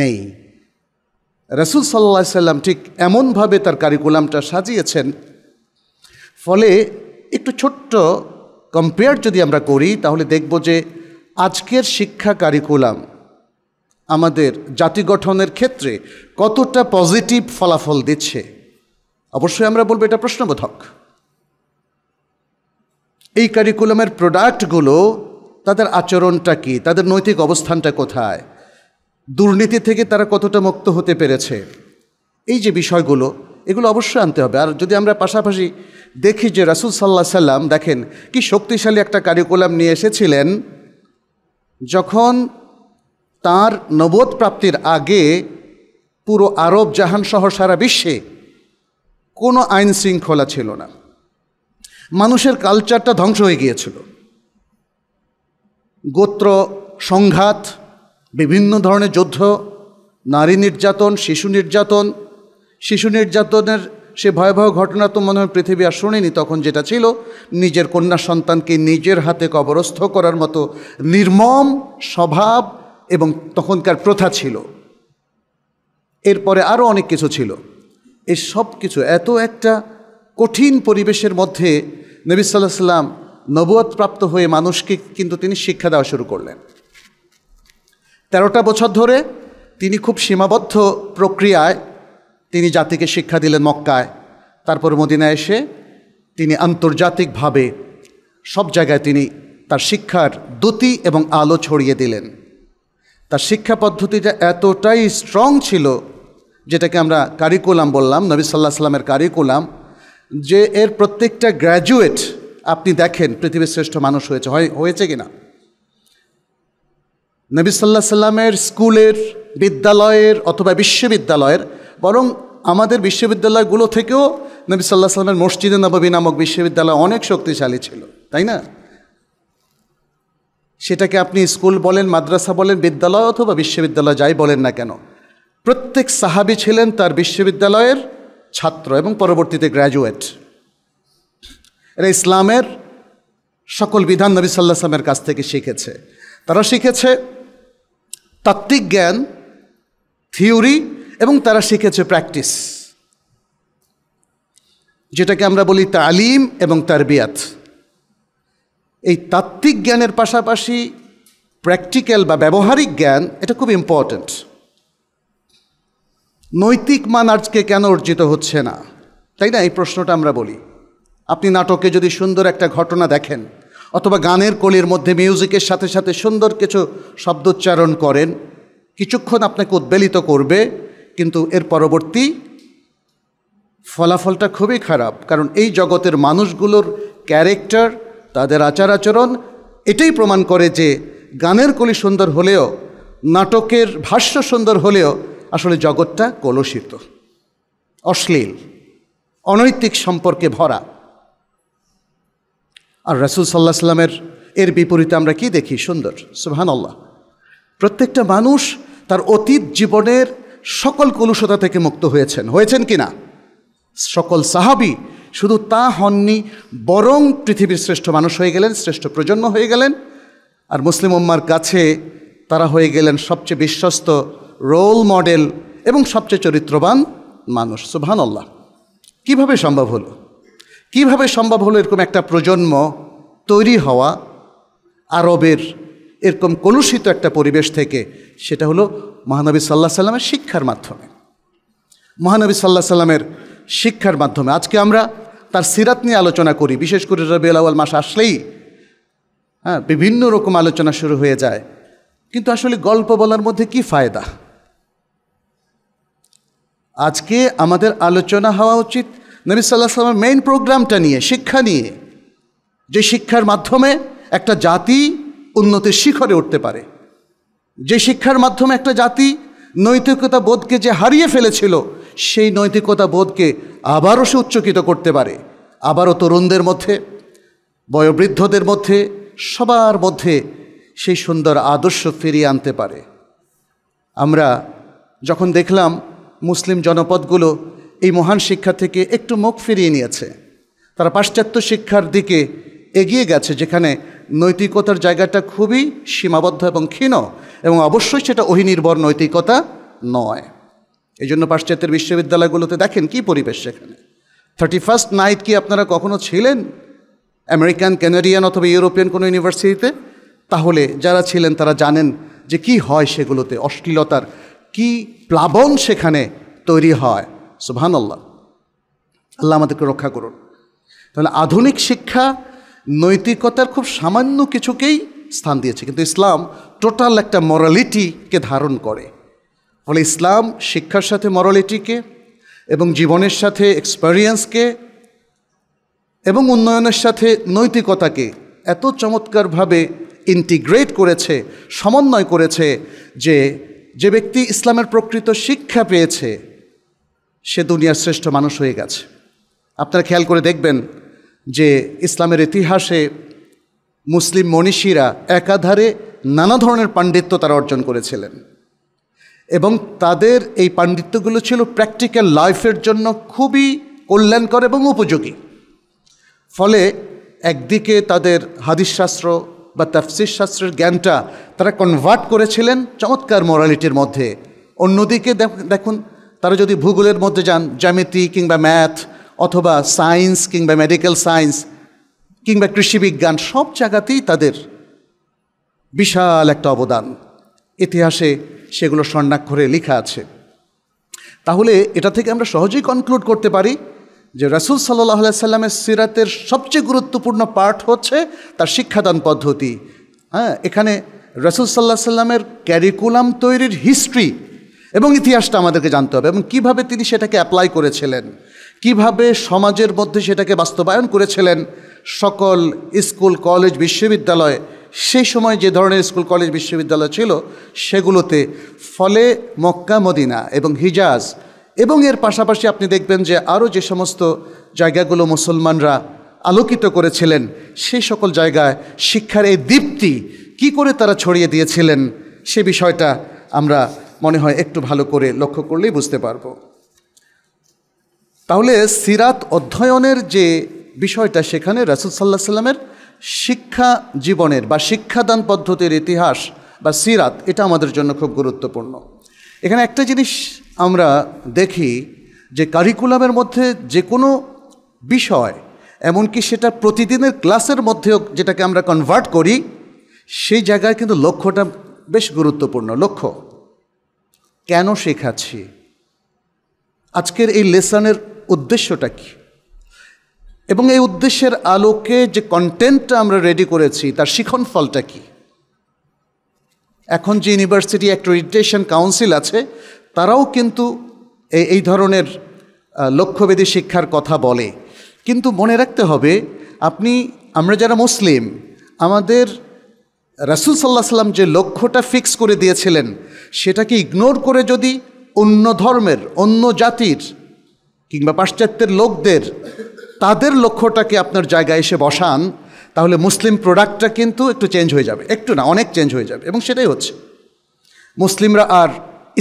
নেই রসুল সাল্লা সাল্লাম ঠিক এমনভাবে তার কারিকুলামটা সাজিয়েছেন ফলে একটু ছোট্ট কম্পেয়ার যদি আমরা করি তাহলে দেখব যে আজকের শিক্ষা কারিকুলাম আমাদের জাতি গঠনের ক্ষেত্রে কতটা পজিটিভ ফলাফল দিচ্ছে অবশ্যই আমরা বলবো এটা প্রশ্নবোধক এই কারিকুলামের প্রোডাক্টগুলো তাদের আচরণটা কী তাদের নৈতিক অবস্থানটা কোথায় দুর্নীতি থেকে তারা কতটা মুক্ত হতে পেরেছে এই যে বিষয়গুলো এগুলো অবশ্যই আনতে হবে আর যদি আমরা পাশাপাশি দেখি যে রাসুল সাল্লাহ সাল্লাম দেখেন কি শক্তিশালী একটা কারিকুলাম নিয়ে এসেছিলেন যখন তার নবোধ প্রাপ্তির আগে পুরো আরব জাহানসহ সারা বিশ্বে কোনো আইন শৃঙ্খলা ছিল না মানুষের কালচারটা ধ্বংস হয়ে গিয়েছিল গোত্র সংঘাত বিভিন্ন ধরনের যুদ্ধ নারী নির্যাতন শিশু নির্যাতন শিশু নির্যাতনের সে ভয়াবহ ঘটনা তো মনে হয় পৃথিবী আর শুনিনি তখন যেটা ছিল নিজের কন্যা সন্তানকে নিজের হাতে কবরস্থ করার মতো নির্মম স্বভাব এবং তখনকার প্রথা ছিল এরপরে আরও অনেক কিছু ছিল এই সব কিছু এত একটা কঠিন পরিবেশের মধ্যে নবী সাল্লাহ সাল্লাম নবুয়ত প্রাপ্ত হয়ে মানুষকে কিন্তু তিনি শিক্ষা দেওয়া শুরু করলেন তেরোটা বছর ধরে তিনি খুব সীমাবদ্ধ প্রক্রিয়ায় তিনি জাতিকে শিক্ষা দিলেন মক্কায় তারপর মদিনা এসে তিনি আন্তর্জাতিকভাবে সব জায়গায় তিনি তার শিক্ষার দ্যুতি এবং আলো ছড়িয়ে দিলেন তার শিক্ষা পদ্ধতিটা এতটাই স্ট্রং ছিল যেটাকে আমরা কারিকুলাম বললাম নবী সাল্লাহ সাল্লামের কারিকুলাম যে এর প্রত্যেকটা গ্র্যাজুয়েট আপনি দেখেন পৃথিবীর শ্রেষ্ঠ মানুষ হয়েছে হয়েছে কি না নবী সাল্লাহ সাল্লামের স্কুলের বিদ্যালয়ের অথবা বিশ্ববিদ্যালয়ের বরং আমাদের বিশ্ববিদ্যালয়গুলো থেকেও নবী সাল্লাহ সাল্লামের মসজিদে নবাবী নামক বিশ্ববিদ্যালয় অনেক শক্তিশালী ছিল তাই না সেটাকে আপনি স্কুল বলেন মাদ্রাসা বলেন বিদ্যালয় অথবা বিশ্ববিদ্যালয় যাই বলেন না কেন প্রত্যেক সাহাবি ছিলেন তার বিশ্ববিদ্যালয়ের ছাত্র এবং পরবর্তীতে গ্র্যাজুয়েট এরা ইসলামের সকল বিধান নবী সাল্লাহ সাল্লামের কাছ থেকে শিখেছে তারা শিখেছে তাত্ত্বিক জ্ঞান থিওরি এবং তারা শিখেছে প্র্যাকটিস যেটাকে আমরা বলি তালিম এবং তারবিয়াত এই তাত্ত্বিক জ্ঞানের পাশাপাশি প্র্যাকটিক্যাল বা ব্যবহারিক জ্ঞান এটা খুব ইম্পর্ট্যান্ট নৈতিক মান আজকে কেন অর্জিত হচ্ছে না তাই না এই প্রশ্নটা আমরা বলি আপনি নাটকে যদি সুন্দর একটা ঘটনা দেখেন অথবা গানের কোলের মধ্যে মিউজিকের সাথে সাথে সুন্দর কিছু শব্দোচ্চারণ করেন কিছুক্ষণ আপনাকে উদ্বেলিত করবে কিন্তু এর পরবর্তী ফলাফলটা খুবই খারাপ কারণ এই জগতের মানুষগুলোর ক্যারেক্টার তাদের আচার আচরণ এটাই প্রমাণ করে যে গানের কলি সুন্দর হলেও নাটকের ভাষ্য সুন্দর হলেও আসলে জগৎটা কলুষিত অশ্লীল অনৈতিক সম্পর্কে ভরা আর রাসুল সাল্লাহ সাল্লামের এর বিপরীতে আমরা কি দেখি সুন্দর সুহান আল্লাহ প্রত্যেকটা মানুষ তার অতীত জীবনের সকল কলুষতা থেকে মুক্ত হয়েছেন হয়েছেন কি না সকল সাহাবি শুধু তা হননি বরং পৃথিবীর শ্রেষ্ঠ মানুষ হয়ে গেলেন শ্রেষ্ঠ প্রজন্ম হয়ে গেলেন আর মুসলিম উম্মার কাছে তারা হয়ে গেলেন সবচেয়ে বিশ্বস্ত রোল মডেল এবং সবচেয়ে চরিত্রবান মানুষ সুবহান আল্লাহ কীভাবে সম্ভব হলো কিভাবে সম্ভব হলো এরকম একটা প্রজন্ম তৈরি হওয়া আরবের এরকম কলুষিত একটা পরিবেশ থেকে সেটা হলো মহানবী সাল্লা সাল্লামের শিক্ষার মাধ্যমে মহানবী সাল্লাহ সাল্লামের শিক্ষার মাধ্যমে আজকে আমরা তার সিরাত নিয়ে আলোচনা করি বিশেষ করে রবিউল আওয়াল মাস আসলেই হ্যাঁ বিভিন্ন রকম আলোচনা শুরু হয়ে যায় কিন্তু আসলে গল্প বলার মধ্যে কি ফায়দা আজকে আমাদের আলোচনা হওয়া উচিত নবী সাল্লাহ সাল্লামের মেইন প্রোগ্রামটা নিয়ে শিক্ষা নিয়ে যে শিক্ষার মাধ্যমে একটা জাতি উন্নতির শিখরে উঠতে পারে যে শিক্ষার মাধ্যমে একটা জাতি নৈতিকতা বোধকে যে হারিয়ে ফেলেছিল সেই নৈতিকতা বোধকে আবারও সে উচ্চকিত করতে পারে আবারও তরুণদের মধ্যে বয়োবৃদ্ধদের মধ্যে সবার মধ্যে সেই সুন্দর আদর্শ ফিরিয়ে আনতে পারে আমরা যখন দেখলাম মুসলিম জনপদগুলো এই মহান শিক্ষা থেকে একটু মুখ ফিরিয়ে নিয়েছে তারা পাশ্চাত্য শিক্ষার দিকে এগিয়ে গেছে যেখানে নৈতিকতার জায়গাটা খুবই সীমাবদ্ধ এবং ক্ষীণ এবং অবশ্যই সেটা অহিনির্ভর নৈতিকতা নয় এই জন্য পাশ্চাত্যের বিশ্ববিদ্যালয়গুলোতে দেখেন কি পরিবেশ সেখানে থার্টি ফার্স্ট নাইট কি আপনারা কখনো ছিলেন আমেরিকান ক্যানাডিয়ান অথবা ইউরোপিয়ান কোনো ইউনিভার্সিটিতে তাহলে যারা ছিলেন তারা জানেন যে কি হয় সেগুলোতে অশ্লীলতার কি প্লাবন সেখানে তৈরি হয় সুবহান আল্লাহ আল্লাহ আমাদেরকে রক্ষা করুন তাহলে আধুনিক শিক্ষা নৈতিকতার খুব সামান্য কিছুকেই স্থান দিয়েছে কিন্তু ইসলাম টোটাল একটা মরালিটিকে ধারণ করে ফলে ইসলাম শিক্ষার সাথে মরালিটিকে এবং জীবনের সাথে এক্সপেরিয়েন্সকে এবং উন্নয়নের সাথে নৈতিকতাকে এত চমৎকারভাবে ইন্টিগ্রেট করেছে সমন্বয় করেছে যে যে ব্যক্তি ইসলামের প্রকৃত শিক্ষা পেয়েছে সে দুনিয়ার শ্রেষ্ঠ মানুষ হয়ে গেছে আপনারা খেয়াল করে দেখবেন যে ইসলামের ইতিহাসে মুসলিম মনীষীরা একাধারে নানা ধরনের পাণ্ডিত্য তারা অর্জন করেছিলেন এবং তাদের এই পাণ্ডিত্যগুলো ছিল প্র্যাকটিক্যাল লাইফের জন্য খুবই কল্যাণকর এবং উপযোগী ফলে একদিকে তাদের হাদিস শাস্ত্র বা তাফসির শাস্ত্রের জ্ঞানটা তারা কনভার্ট করেছিলেন চমৎকার মোরালিটির মধ্যে অন্যদিকে দেখুন তারা যদি ভূগোলের মধ্যে যান জ্যামিতি কিংবা ম্যাথ অথবা সায়েন্স কিংবা মেডিকেল সায়েন্স কিংবা কৃষিবিজ্ঞান সব জায়গাতেই তাদের বিশাল একটা অবদান ইতিহাসে সেগুলো স্বর্ণাক্ষরে লেখা আছে তাহলে এটা থেকে আমরা সহজেই কনক্লুড করতে পারি যে রাসুল সাল্লাহ সাল্লামের সিরাতের সবচেয়ে গুরুত্বপূর্ণ পার্ট হচ্ছে তার শিক্ষাদান পদ্ধতি হ্যাঁ এখানে রাসুল সাল্লাহ সাল্লামের ক্যারিকুলাম তৈরির হিস্ট্রি এবং ইতিহাসটা আমাদেরকে জানতে হবে এবং কিভাবে তিনি সেটাকে অ্যাপ্লাই করেছিলেন কিভাবে সমাজের মধ্যে সেটাকে বাস্তবায়ন করেছিলেন সকল স্কুল কলেজ বিশ্ববিদ্যালয় সেই সময় যে ধরনের স্কুল কলেজ বিশ্ববিদ্যালয় ছিল সেগুলোতে ফলে মক্কা মদিনা এবং হিজাজ এবং এর পাশাপাশি আপনি দেখবেন যে আরও যে সমস্ত জায়গাগুলো মুসলমানরা আলোকিত করেছিলেন সেই সকল জায়গায় শিক্ষার এই দীপ্তি কি করে তারা ছড়িয়ে দিয়েছিলেন সে বিষয়টা আমরা মনে হয় একটু ভালো করে লক্ষ্য করলেই বুঝতে পারবো তাহলে সিরাত অধ্যয়নের যে বিষয়টা সেখানে রাসুল সাল্লাহ সাল্লামের শিক্ষা জীবনের বা শিক্ষাদান পদ্ধতির ইতিহাস বা সিরাত এটা আমাদের জন্য খুব গুরুত্বপূর্ণ এখানে একটা জিনিস আমরা দেখি যে কারিকুলামের মধ্যে যে কোনো বিষয় এমনকি সেটা প্রতিদিনের ক্লাসের মধ্যেও যেটাকে আমরা কনভার্ট করি সেই জায়গায় কিন্তু লক্ষ্যটা বেশ গুরুত্বপূর্ণ লক্ষ্য কেন শেখাচ্ছি আজকের এই লেসনের উদ্দেশ্যটা কি এবং এই উদ্দেশ্যের আলোকে যে কন্টেন্টটা আমরা রেডি করেছি তার শিখন ফলটা কি এখন যে ইউনিভার্সিটি অ্যাক্রেডিটেশন কাউন্সিল আছে তারাও কিন্তু এই ধরনের লক্ষ্যভেদী শিক্ষার কথা বলে কিন্তু মনে রাখতে হবে আপনি আমরা যারা মুসলিম আমাদের রাসুল সাল্লাহ সাল্লাম যে লক্ষ্যটা ফিক্স করে দিয়েছিলেন সেটাকে ইগনোর করে যদি অন্য ধর্মের অন্য জাতির কিংবা পাশ্চাত্যের লোকদের তাদের লক্ষ্যটাকে আপনার জায়গায় এসে বসান তাহলে মুসলিম প্রোডাক্টটা কিন্তু একটু চেঞ্জ হয়ে যাবে একটু না অনেক চেঞ্জ হয়ে যাবে এবং সেটাই হচ্ছে মুসলিমরা আর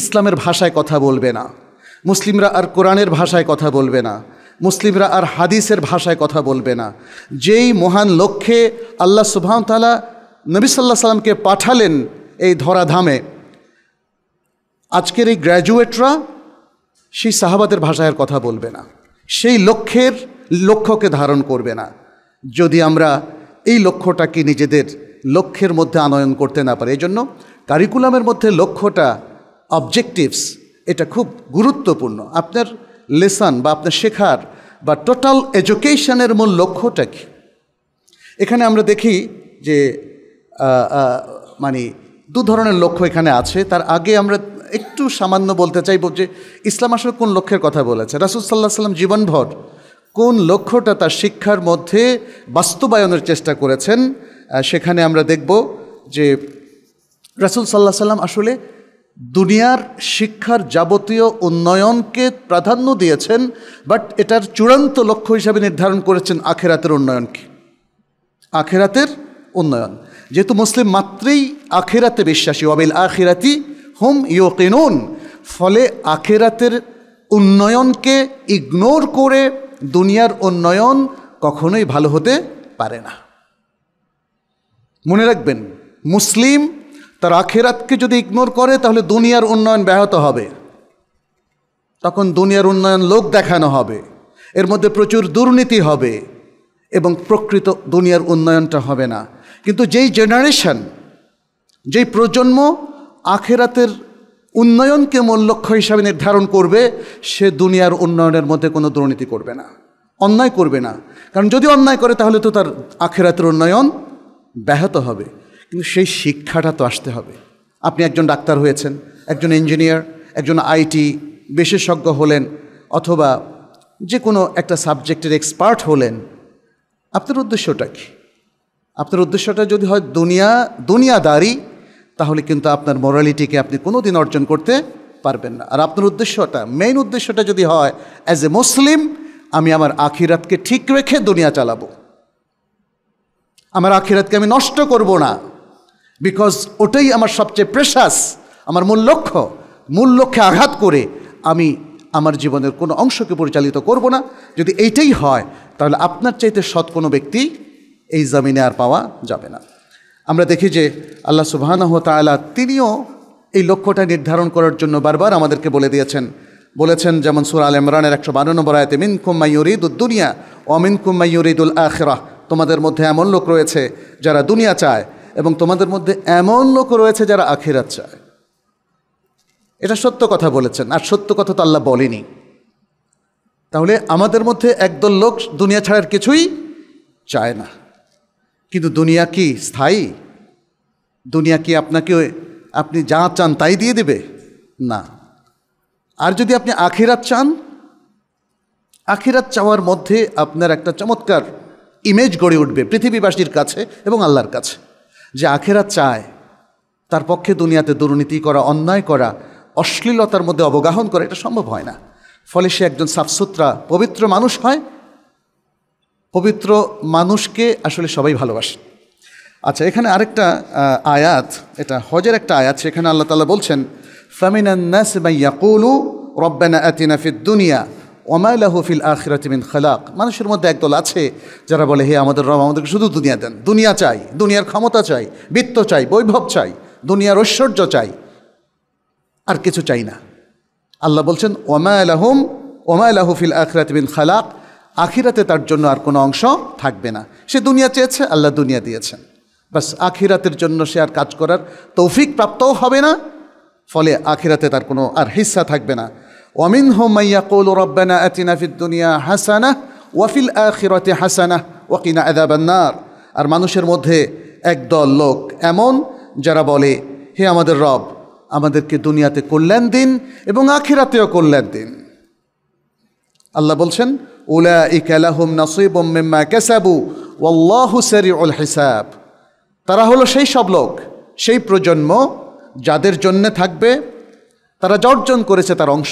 ইসলামের ভাষায় কথা বলবে না মুসলিমরা আর কোরআনের ভাষায় কথা বলবে না মুসলিমরা আর হাদিসের ভাষায় কথা বলবে না যেই মহান লক্ষ্যে আল্লাহ সুবহান তালা নবী সাল্লাহ সাল্লামকে পাঠালেন এই ধরাধামে আজকের এই গ্র্যাজুয়েটরা সেই সাহাবাদের ভাষায় কথা বলবে না সেই লক্ষ্যের লক্ষ্যকে ধারণ করবে না যদি আমরা এই লক্ষ্যটাকে নিজেদের লক্ষ্যের মধ্যে আনয়ন করতে না পারি এই জন্য কারিকুলামের মধ্যে লক্ষ্যটা অবজেক্টিভস এটা খুব গুরুত্বপূর্ণ আপনার লেসন বা আপনার শেখার বা টোটাল এজুকেশনের মূল লক্ষ্যটা কি এখানে আমরা দেখি যে মানে দু ধরনের লক্ষ্য এখানে আছে তার আগে আমরা একটু সামান্য বলতে চাইব যে ইসলাম আসলে কোন লক্ষ্যের কথা বলেছে রাসুল সাল্লাহ সাল্লাম জীবনভর কোন লক্ষ্যটা তার শিক্ষার মধ্যে বাস্তবায়নের চেষ্টা করেছেন সেখানে আমরা দেখব যে রাসুল সাল্লাহ সাল্লাম আসলে দুনিয়ার শিক্ষার যাবতীয় উন্নয়নকে প্রাধান্য দিয়েছেন বাট এটার চূড়ান্ত লক্ষ্য হিসাবে নির্ধারণ করেছেন আখেরাতের উন্নয়নকে আখেরাতের উন্নয়ন যেহেতু মুসলিম মাত্রেই আখেরাতে বিশ্বাসী অবিল আখেরাতি হোম ইয়কিনুন ফলে আখেরাতের উন্নয়নকে ইগনোর করে দুনিয়ার উন্নয়ন কখনোই ভালো হতে পারে না মনে রাখবেন মুসলিম তার আখেরাতকে যদি ইগনোর করে তাহলে দুনিয়ার উন্নয়ন ব্যাহত হবে তখন দুনিয়ার উন্নয়ন লোক দেখানো হবে এর মধ্যে প্রচুর দুর্নীতি হবে এবং প্রকৃত দুনিয়ার উন্নয়নটা হবে না কিন্তু যেই জেনারেশন যেই প্রজন্ম আখেরাতের উন্নয়নকে মূল লক্ষ্য হিসাবে নির্ধারণ করবে সে দুনিয়ার উন্নয়নের মধ্যে কোনো দুর্নীতি করবে না অন্যায় করবে না কারণ যদি অন্যায় করে তাহলে তো তার আখেরাতের উন্নয়ন ব্যাহত হবে কিন্তু সেই শিক্ষাটা তো আসতে হবে আপনি একজন ডাক্তার হয়েছেন একজন ইঞ্জিনিয়ার একজন আইটি বিশেষজ্ঞ হলেন অথবা যে কোনো একটা সাবজেক্টের এক্সপার্ট হলেন আপনার উদ্দেশ্যটা কি আপনার উদ্দেশ্যটা যদি হয় দুনিয়া দুনিয়াদারি তাহলে কিন্তু আপনার মোরালিটিকে আপনি কোনো দিন অর্জন করতে পারবেন না আর আপনার উদ্দেশ্যটা মেইন উদ্দেশ্যটা যদি হয় অ্যাজ এ মুসলিম আমি আমার আখিরাতকে ঠিক রেখে দুনিয়া চালাবো আমার আখিরাতকে আমি নষ্ট করব না বিকজ ওটাই আমার সবচেয়ে প্রেশাস আমার মূল লক্ষ্য মূল লক্ষ্যে আঘাত করে আমি আমার জীবনের কোনো অংশকে পরিচালিত করব না যদি এইটাই হয় তাহলে আপনার চাইতে সৎ কোনো ব্যক্তি এই জমিনে আর পাওয়া যাবে না আমরা দেখি যে আল্লাহ সুবাহানহ তালা তিনিও এই লক্ষ্যটা নির্ধারণ করার জন্য বারবার আমাদেরকে বলে দিয়েছেন বলেছেন যেমন সুর আল ইমরানের একশো বারো নম্বর আয়তে মিন কুম্মাইউরিদুল দুনিয়া অমিন উল আখরা তোমাদের মধ্যে এমন লোক রয়েছে যারা দুনিয়া চায় এবং তোমাদের মধ্যে এমন লোক রয়েছে যারা আখিরাত চায় এটা সত্য কথা বলেছেন আর সত্য কথা তো আল্লাহ বলেনি তাহলে আমাদের মধ্যে একদল লোক দুনিয়া ছাড়ার কিছুই চায় না কিন্তু দুনিয়া কি স্থায়ী দুনিয়া কি আপনাকে আপনি যা চান তাই দিয়ে দেবে না আর যদি আপনি আখিরাত চান আখিরাত চাওয়ার মধ্যে আপনার একটা চমৎকার ইমেজ গড়ে উঠবে পৃথিবীবাসীর কাছে এবং আল্লাহর কাছে যে আখেরা চায় তার পক্ষে দুনিয়াতে দুর্নীতি করা অন্যায় করা অশ্লীলতার মধ্যে অবগাহন করা এটা সম্ভব হয় না ফলে সে একজন সাফসুত্রা পবিত্র মানুষ হয় পবিত্র মানুষকে আসলে সবাই ভালোবাসে আচ্ছা এখানে আরেকটা আয়াত এটা হজের একটা আয়াত সেখানে আল্লাহ তালা বলছেন ফামিনান্নাস ইয়াকুলু রব্বানা আতিনা ফিদ দুনিয়া ওমাইলাহু ফিল আখিরাতিমিন খালাক মানুষের মধ্যে একদল আছে যারা বলে হে আমাদের রব আমাদেরকে শুধু দুনিয়া দেন দুনিয়া চাই দুনিয়ার ক্ষমতা চাই বৃত্ত চাই বৈভব চাই দুনিয়ার ঐশ্বর্য চাই আর কিছু চাই না আল্লাহ বলছেন ওমায়লাহুম ওমায়লাহু ফিল আখিরাতিমিন খালাক আখিরাতে তার জন্য আর কোনো অংশ থাকবে না সে দুনিয়া চেয়েছে আল্লাহ দুনিয়া দিয়েছেন বাস আখিরাতের জন্য সে আর কাজ করার তৌফিক প্রাপ্তও হবে না ফলে আখিরাতে তার কোনো আর হিসা থাকবে না ওয়ামিন হোমাইয়া কৌল রব্বানা আতিনাফিদ দুনিয়া হাসানা ওয়াফিল আখিরাতে হাসানা ওয়াকিনা আদাবান্নার আর মানুষের মধ্যে একদল লোক এমন যারা বলে হে আমাদের রব আমাদেরকে দুনিয়াতে কল্যাণ দিন এবং আখিরাতেও কল্যাণ দিন আল্লাহ বলছেন উলাইক লাহুম নাসিবুম মিম্মা কাসাবু ওয়াল্লাহু সারিউল হিসাব তারা হলো সেই সব লোক সেই প্রজন্ম যাদের জন্যে থাকবে তারা যা অর্জন করেছে তার অংশ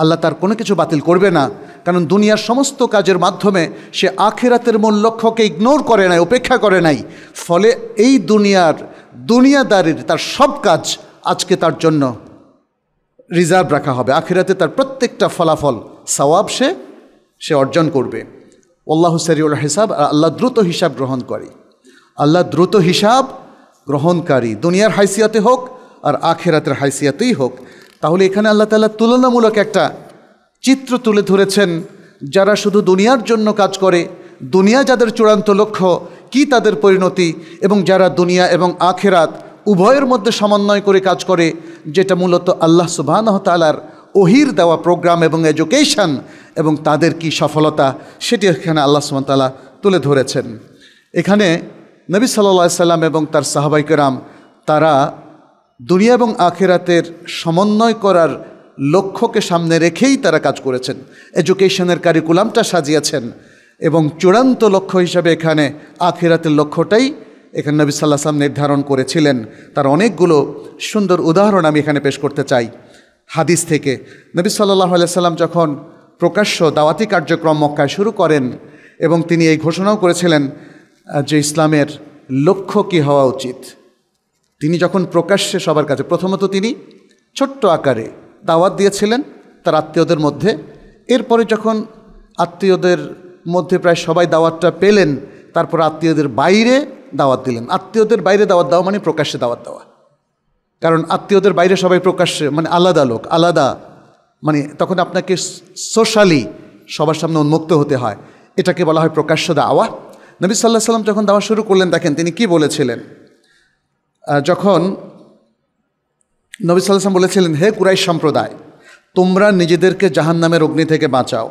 আল্লাহ তার কোনো কিছু বাতিল করবে না কারণ দুনিয়ার সমস্ত কাজের মাধ্যমে সে আখেরাতের মূল লক্ষ্যকে ইগনোর করে নাই উপেক্ষা করে নাই ফলে এই দুনিয়ার দুনিয়াদারির তার সব কাজ আজকে তার জন্য রিজার্ভ রাখা হবে আখেরাতে তার প্রত্যেকটা ফলাফল সওয়াব সে সে অর্জন করবে আল্লাহ সারিউল হিসাব আর আল্লাহ দ্রুত হিসাব গ্রহণ করে আল্লাহ দ্রুত হিসাব গ্রহণকারী দুনিয়ার হাইসিয়াতে হোক আর আখেরাতের হাইসিয়াতেই হোক তাহলে এখানে আল্লাহ তালা তুলনামূলক একটা চিত্র তুলে ধরেছেন যারা শুধু দুনিয়ার জন্য কাজ করে দুনিয়া যাদের চূড়ান্ত লক্ষ্য কি তাদের পরিণতি এবং যারা দুনিয়া এবং আখেরাত উভয়ের মধ্যে সমন্বয় করে কাজ করে যেটা মূলত আল্লাহ সুবাহ তালার ওহির দেওয়া প্রোগ্রাম এবং এডুকেশান এবং তাদের কি সফলতা সেটি এখানে আল্লাহ সুমতালা তুলে ধরেছেন এখানে নবী সাল্লা সাল্লাম এবং তার সাহাবাইকেরাম তারা দুনিয়া এবং আখেরাতের সমন্বয় করার লক্ষ্যকে সামনে রেখেই তারা কাজ করেছেন এডুকেশনের কারিকুলামটা সাজিয়েছেন এবং চূড়ান্ত লক্ষ্য হিসাবে এখানে আখেরাতের লক্ষ্যটাই এখানে নবী সাল্লাহ সাল্লাম নির্ধারণ করেছিলেন তার অনেকগুলো সুন্দর উদাহরণ আমি এখানে পেশ করতে চাই হাদিস থেকে নবী সাল্লাহ সাল্লাম যখন প্রকাশ্য দাওয়াতি কার্যক্রম মক্কায় শুরু করেন এবং তিনি এই ঘোষণাও করেছিলেন যে ইসলামের লক্ষ্য কী হওয়া উচিত তিনি যখন প্রকাশ্যে সবার কাছে প্রথমত তিনি ছোট্ট আকারে দাওয়াত দিয়েছিলেন তার আত্মীয়দের মধ্যে এরপরে যখন আত্মীয়দের মধ্যে প্রায় সবাই দাওয়াতটা পেলেন তারপর আত্মীয়দের বাইরে দাওয়াত দিলেন আত্মীয়দের বাইরে দাওয়াত দেওয়া মানে প্রকাশ্যে দাওয়াত দেওয়া কারণ আত্মীয়দের বাইরে সবাই প্রকাশ্যে মানে আলাদা লোক আলাদা মানে তখন আপনাকে সোশ্যালি সবার সামনে উন্মুক্ত হতে হয় এটাকে বলা হয় প্রকাশ্য দাওয়া নবী সাল্লাহ সাল্লাম যখন দাওয়া শুরু করলেন দেখেন তিনি কি বলেছিলেন যখন নবী সাল্লাম বলেছিলেন হে কুরাইশ সম্প্রদায় তোমরা নিজেদেরকে জাহান নামের অগ্নি থেকে বাঁচাও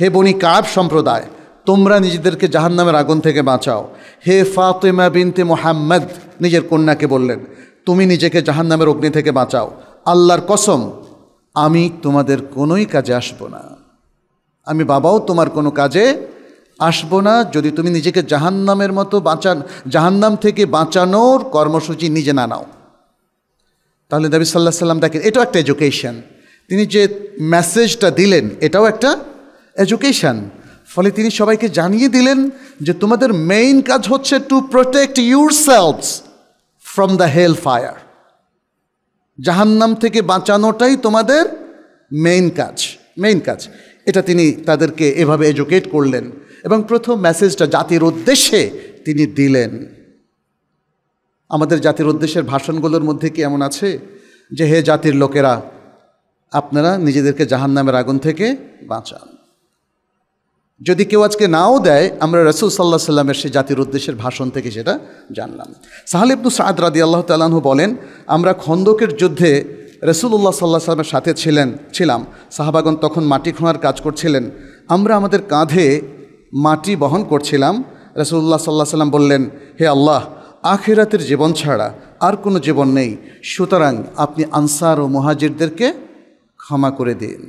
হে বনি কাব সম্প্রদায় তোমরা নিজেদেরকে জাহান নামের আগুন থেকে বাঁচাও হে ফাতেমা বিনতে মোহাম্মদ নিজের কন্যাকে বললেন তুমি নিজেকে জাহান্নামের অগ্নি থেকে বাঁচাও আল্লাহর কসম আমি তোমাদের কোনোই কাজে আসব না আমি বাবাও তোমার কোনো কাজে আসবো না যদি তুমি নিজেকে জাহান্নামের মতো বাঁচান জাহান্নাম থেকে বাঁচানোর কর্মসূচি নিজে না নাও তাহলে নবী সাল্লাহ সাল্লাম দেখেন এটাও একটা এজুকেশান তিনি যে মেসেজটা দিলেন এটাও একটা এজুকেশান ফলে তিনি সবাইকে জানিয়ে দিলেন যে তোমাদের মেইন কাজ হচ্ছে to protect yourselves from the hell fire জাহান্নাম থেকে বাঁচানোটাই তোমাদের মেইন কাজ মেইন কাজ এটা তিনি তাদেরকে এভাবে এডুকেট করলেন এবং প্রথম মেসেজটা জাতির উদ্দেশ্যে তিনি দিলেন আমাদের জাতির উদ্দেশ্যের ভাষণগুলোর মধ্যে কি এমন আছে যে হে জাতির লোকেরা আপনারা নিজেদেরকে জাহান্নামের আগুন থেকে বাঁচান যদি কেউ আজকে নাও দেয় আমরা রসুল সাল্লাহ সাল্লামের সে জাতির উদ্দেশ্যের ভাষণ থেকে সেটা জানলাম সাহাল ইবনু সাদ রাদি আল্লাহ তাল্লাহু বলেন আমরা খন্দকের যুদ্ধে রসুল্লাহ সাল্লাহ সাল্লামের সাথে ছিলেন ছিলাম সাহাবাগন তখন মাটি খোঁড়ার কাজ করছিলেন আমরা আমাদের কাঁধে মাটি বহন করছিলাম রসুল্লাহ সাল্লাহ সাল্লাম বললেন হে আল্লাহ আখেরাতের জীবন ছাড়া আর কোনো জীবন নেই সুতরাং আপনি আনসার ও মহাজিরদেরকে ক্ষমা করে দিন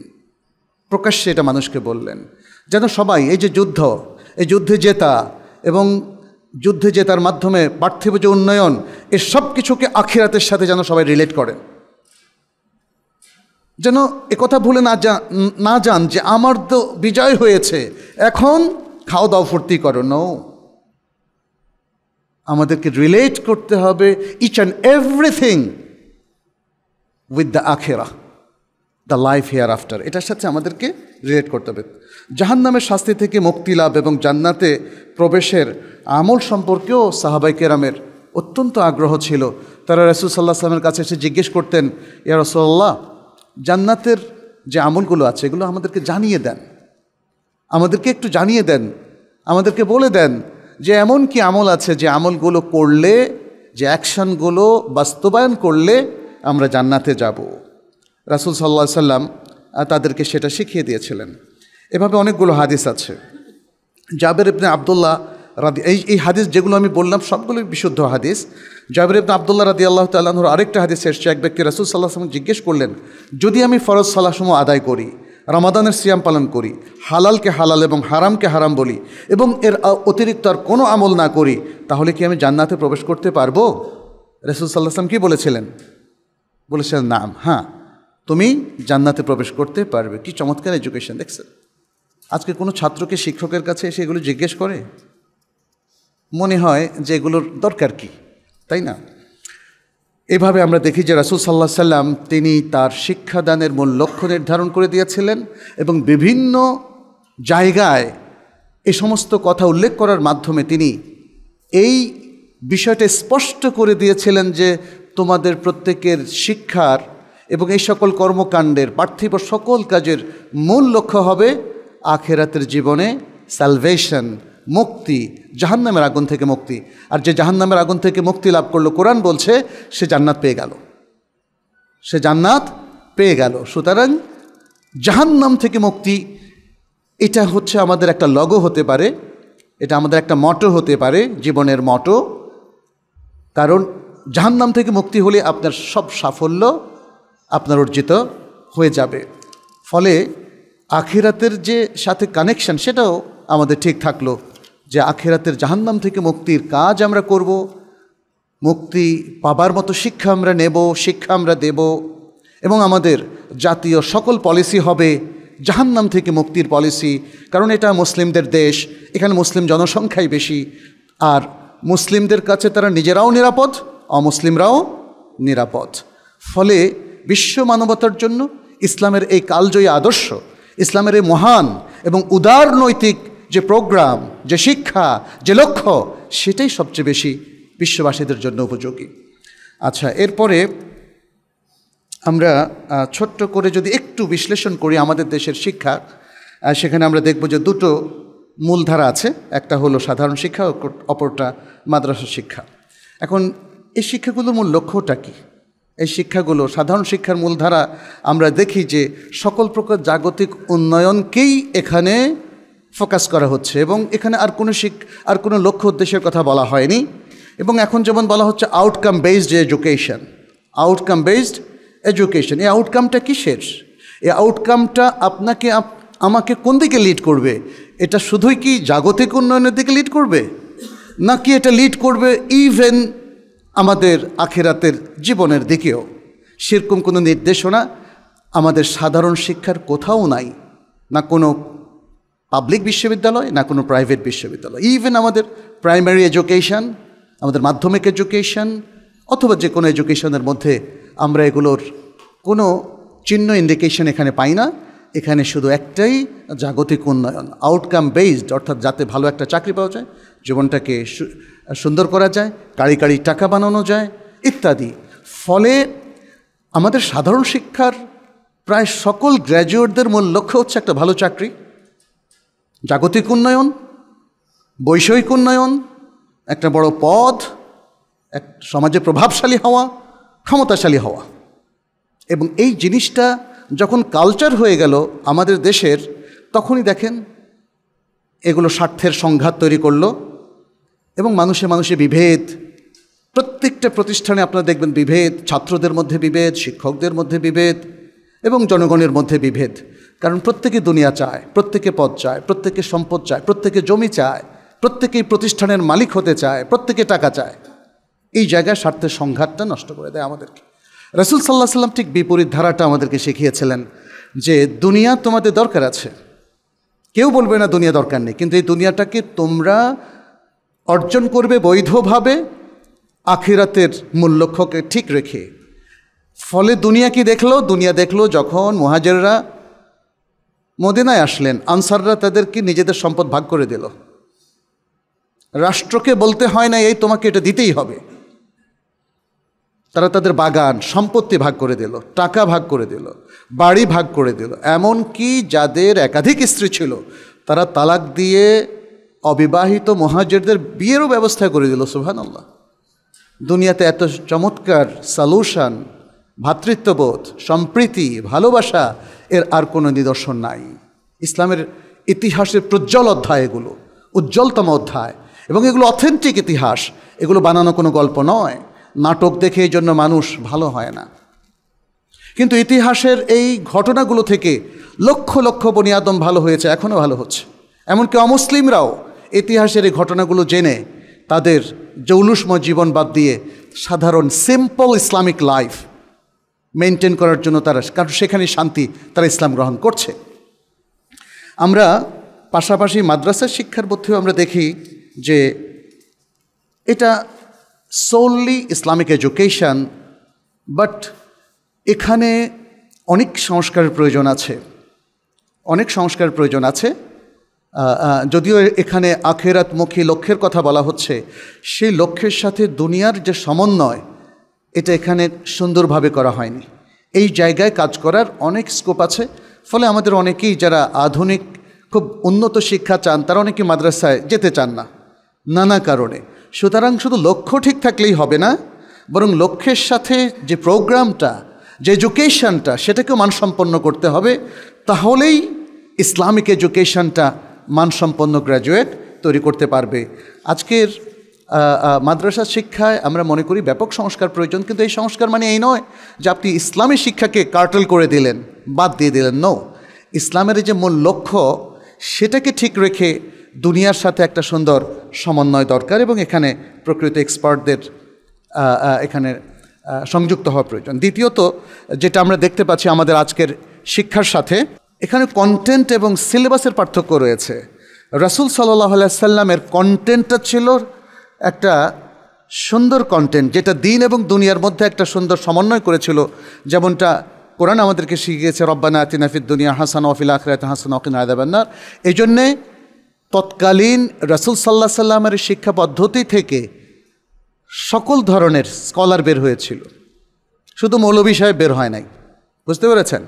প্রকাশ্যে এটা মানুষকে বললেন যেন সবাই এই যে যুদ্ধ এই যুদ্ধে জেতা এবং যুদ্ধে জেতার মাধ্যমে পার্থিব যে উন্নয়ন এ সব কিছুকে আখিরাতের সাথে যেন সবাই রিলেট করে যেন কথা ভুলে না যান না যান যে আমার তো বিজয় হয়েছে এখন খাও দাও ফুর্তি করো নৌ আমাদেরকে রিলেট করতে হবে each and everything with the আখেরা দ্য লাইফ হেয়ার আফটার এটার সাথে আমাদেরকে রিলেট করতে হবে জাহান্নামের শাস্তি থেকে মুক্তি লাভ এবং জান্নাতে প্রবেশের আমল সম্পর্কেও সাহাবাই কেরামের অত্যন্ত আগ্রহ ছিল তারা রসুল সাল্লাহ সাল্লামের কাছে এসে জিজ্ঞেস করতেন ইয়া রসল্লাহ জান্নাতের যে আমলগুলো আছে এগুলো আমাদেরকে জানিয়ে দেন আমাদেরকে একটু জানিয়ে দেন আমাদেরকে বলে দেন যে এমন কি আমল আছে যে আমলগুলো করলে যে অ্যাকশনগুলো বাস্তবায়ন করলে আমরা জান্নাতে যাব রাসুল সাল্লাহ সাল্লাম তাদেরকে সেটা শিখিয়ে দিয়েছিলেন এভাবে অনেকগুলো হাদিস আছে জাবের ইবনে আবদুল্লাহ রাদি এই এই হাদিস যেগুলো আমি বললাম সবগুলোই বিশুদ্ধ হাদিস জাবের ইবনে আবদুল্লাহ রাদি আল্লাহ তাল্লাহর আরেকটা হাদিস এসছে এক ব্যক্তি রাসুল সাল্লাহ সাল্লাম জিজ্ঞেস করলেন যদি আমি ফরজ সালাসমূহ আদায় করি রামাদানের সিয়াম পালন করি হালালকে হালাল এবং হারামকে হারাম বলি এবং এর অতিরিক্ত আর কোনো আমল না করি তাহলে কি আমি জান্নাতে প্রবেশ করতে পারবো রসুল সাল্লাহ সাল্লাম কী বলেছিলেন বলেছিলেন নাম হ্যাঁ তুমি জান্নাতে প্রবেশ করতে পারবে কি চমৎকার এডুকেশন দেখছেন আজকে কোনো ছাত্রকে শিক্ষকের কাছে এসে এগুলো জিজ্ঞেস করে মনে হয় যে এগুলোর দরকার কি তাই না এভাবে আমরা দেখি যে রাসুল সাল্লাহ সাল্লাম তিনি তার শিক্ষাদানের মূল লক্ষ্য নির্ধারণ করে দিয়েছিলেন এবং বিভিন্ন জায়গায় এ সমস্ত কথা উল্লেখ করার মাধ্যমে তিনি এই বিষয়টা স্পষ্ট করে দিয়েছিলেন যে তোমাদের প্রত্যেকের শিক্ষার এবং এই সকল কর্মকাণ্ডের পার্থিব সকল কাজের মূল লক্ষ্য হবে আখেরাতের জীবনে স্যালভেশন মুক্তি জাহান্নামের আগুন থেকে মুক্তি আর যে জাহান্নামের আগুন থেকে মুক্তি লাভ করলো কোরআন বলছে সে জান্নাত পেয়ে গেল সে জান্নাত পেয়ে গেল সুতরাং জাহান্নাম থেকে মুক্তি এটা হচ্ছে আমাদের একটা লগো হতে পারে এটা আমাদের একটা মটো হতে পারে জীবনের মটো কারণ জাহান্নাম থেকে মুক্তি হলে আপনার সব সাফল্য আপনার অর্জিত হয়ে যাবে ফলে আখিরাতের যে সাথে কানেকশন সেটাও আমাদের ঠিক থাকলো যে আখিরাতের জাহান্নাম থেকে মুক্তির কাজ আমরা করব মুক্তি পাবার মতো শিক্ষা আমরা নেব শিক্ষা আমরা দেব এবং আমাদের জাতীয় সকল পলিসি হবে জাহান্নাম থেকে মুক্তির পলিসি কারণ এটা মুসলিমদের দেশ এখানে মুসলিম জনসংখ্যাই বেশি আর মুসলিমদের কাছে তারা নিজেরাও নিরাপদ অমুসলিমরাও নিরাপদ ফলে বিশ্ব মানবতার জন্য ইসলামের এই কালজয়ী আদর্শ ইসলামের এই মহান এবং উদার নৈতিক যে প্রোগ্রাম যে শিক্ষা যে লক্ষ্য সেটাই সবচেয়ে বেশি বিশ্ববাসীদের জন্য উপযোগী আচ্ছা এরপরে আমরা ছোট্ট করে যদি একটু বিশ্লেষণ করি আমাদের দেশের শিক্ষা সেখানে আমরা দেখব যে দুটো মূলধারা আছে একটা হলো সাধারণ শিক্ষা অপরটা মাদ্রাসা শিক্ষা এখন এই শিক্ষাগুলোর মূল লক্ষ্যটা কী এই শিক্ষাগুলো সাধারণ শিক্ষার মূলধারা আমরা দেখি যে সকল প্রকার জাগতিক উন্নয়নকেই এখানে ফোকাস করা হচ্ছে এবং এখানে আর কোনো শিক আর কোনো লক্ষ্য উদ্দেশ্যের কথা বলা হয়নি এবং এখন যেমন বলা হচ্ছে outcome based education outcome based education এই আউটকামটা কিসের এই আউটকামটা আপনাকে আমাকে কোন দিকে লিড করবে এটা শুধুই কি জাগতিক উন্নয়নের দিকে লিড করবে নাকি এটা লিড করবে ইভেন আমাদের আখেরাতের জীবনের দিকেও সেরকম কোনো নির্দেশনা আমাদের সাধারণ শিক্ষার কোথাও নাই না কোনো পাবলিক বিশ্ববিদ্যালয় না কোনো প্রাইভেট বিশ্ববিদ্যালয় ইভেন আমাদের প্রাইমারি এডুকেশান আমাদের মাধ্যমিক এডুকেশান অথবা যে কোনো এডুকেশনের মধ্যে আমরা এগুলোর কোনো চিহ্ন ইন্ডিকেশন এখানে পাই না এখানে শুধু একটাই জাগতিক উন্নয়ন আউটকাম বেসড অর্থাৎ যাতে ভালো একটা চাকরি পাওয়া যায় জীবনটাকে সুন্দর করা যায় কাড়ি কাড়ি টাকা বানানো যায় ইত্যাদি ফলে আমাদের সাধারণ শিক্ষার প্রায় সকল গ্র্যাজুয়েটদের মূল লক্ষ্য হচ্ছে একটা ভালো চাকরি জাগতিক উন্নয়ন বৈষয়িক উন্নয়ন একটা বড় পদ এক সমাজে প্রভাবশালী হওয়া ক্ষমতাশালী হওয়া এবং এই জিনিসটা যখন কালচার হয়ে গেল আমাদের দেশের তখনই দেখেন এগুলো স্বার্থের সংঘাত তৈরি করলো এবং মানুষে মানুষে বিভেদ প্রত্যেকটা প্রতিষ্ঠানে আপনারা দেখবেন বিভেদ ছাত্রদের মধ্যে বিভেদ শিক্ষকদের মধ্যে বিভেদ এবং জনগণের মধ্যে বিভেদ কারণ প্রত্যেকে দুনিয়া চায় প্রত্যেকে পদ চায় প্রত্যেকে সম্পদ চায় প্রত্যেকে জমি চায় প্রত্যেকেই প্রতিষ্ঠানের মালিক হতে চায় প্রত্যেকে টাকা চায় এই জায়গায় স্বার্থের সংঘাতটা নষ্ট করে দেয় আমাদেরকে রাসুল সাল্লাহ সাল্লাম ঠিক বিপরীত ধারাটা আমাদেরকে শিখিয়েছিলেন যে দুনিয়া তোমাদের দরকার আছে কেউ বলবে না দুনিয়া দরকার নেই কিন্তু এই দুনিয়াটাকে তোমরা অর্জন করবে বৈধভাবে আখিরাতের মূল লক্ষ্যকে ঠিক রেখে ফলে দুনিয়া কি দেখলো দুনিয়া দেখলো যখন মহাজেররা মদিনায় আসলেন আনসাররা তাদেরকে নিজেদের সম্পদ ভাগ করে দিল রাষ্ট্রকে বলতে হয় না এই তোমাকে এটা দিতেই হবে তারা তাদের বাগান সম্পত্তি ভাগ করে দিল টাকা ভাগ করে দিল বাড়ি ভাগ করে দিল এমন কি যাদের একাধিক স্ত্রী ছিল তারা তালাক দিয়ে অবিবাহিত মহাজেরদের বিয়েরও ব্যবস্থা করে দিল সুহান আল্লাহ দুনিয়াতে এত চমৎকার সালুশান ভ্রাতৃত্ববোধ সম্প্রীতি ভালোবাসা এর আর কোনো নিদর্শন নাই ইসলামের ইতিহাসের প্রজ্জ্বল অধ্যায় এগুলো উজ্জ্বলতম অধ্যায় এবং এগুলো অথেন্টিক ইতিহাস এগুলো বানানো কোনো গল্প নয় নাটক দেখে এই জন্য মানুষ ভালো হয় না কিন্তু ইতিহাসের এই ঘটনাগুলো থেকে লক্ষ লক্ষ বনিয়াদম ভালো হয়েছে এখনও ভালো হচ্ছে এমনকি অমুসলিমরাও ইতিহাসের এই ঘটনাগুলো জেনে তাদের জৌলুসময় জীবন বাদ দিয়ে সাধারণ সিম্পল ইসলামিক লাইফ মেনটেন করার জন্য তারা কারণ সেখানে শান্তি তারা ইসলাম গ্রহণ করছে আমরা পাশাপাশি মাদ্রাসা শিক্ষার মধ্যেও আমরা দেখি যে এটা সোললি ইসলামিক এডুকেশান বাট এখানে অনেক সংস্কারের প্রয়োজন আছে অনেক সংস্কারের প্রয়োজন আছে যদিও এখানে আখেরাতমুখী লক্ষ্যের কথা বলা হচ্ছে সেই লক্ষ্যের সাথে দুনিয়ার যে সমন্বয় এটা এখানে সুন্দরভাবে করা হয়নি এই জায়গায় কাজ করার অনেক স্কোপ আছে ফলে আমাদের অনেকেই যারা আধুনিক খুব উন্নত শিক্ষা চান তারা অনেকে মাদ্রাসায় যেতে চান না নানা কারণে সুতরাং শুধু লক্ষ্য ঠিক থাকলেই হবে না বরং লক্ষ্যের সাথে যে প্রোগ্রামটা যে এজুকেশানটা সেটাকেও মানসম্পন্ন করতে হবে তাহলেই ইসলামিক এজুকেশানটা মানসম্পন্ন গ্র্যাজুয়েট তৈরি করতে পারবে আজকের মাদ্রাসা শিক্ষায় আমরা মনে করি ব্যাপক সংস্কার প্রয়োজন কিন্তু এই সংস্কার মানে এই নয় যে আপনি ইসলামী শিক্ষাকে কার্টেল করে দিলেন বাদ দিয়ে দিলেন নো ইসলামের যে মূল লক্ষ্য সেটাকে ঠিক রেখে দুনিয়ার সাথে একটা সুন্দর সমন্বয় দরকার এবং এখানে প্রকৃত এক্সপার্টদের এখানে সংযুক্ত হওয়া প্রয়োজন দ্বিতীয়ত যেটা আমরা দেখতে পাচ্ছি আমাদের আজকের শিক্ষার সাথে এখানে কন্টেন্ট এবং সিলেবাসের পার্থক্য রয়েছে রাসুল সাল্লাহ সাল্লামের কন্টেন্টটা ছিল একটা সুন্দর কন্টেন্ট যেটা দিন এবং দুনিয়ার মধ্যে একটা সুন্দর সমন্বয় করেছিল যেমনটা কোরআন আমাদেরকে শিখিয়েছে রব্বানা আতিনাফিদ দুনিয়া হাসান অফিল আখরাত হাসান অকিন আয়দাবান্নার এই জন্যে তৎকালীন রাসুল সাল্লাহ সাল্লামের শিক্ষা পদ্ধতি থেকে সকল ধরনের স্কলার বের হয়েছিল শুধু মৌলবী সাহেব বের হয় নাই বুঝতে পেরেছেন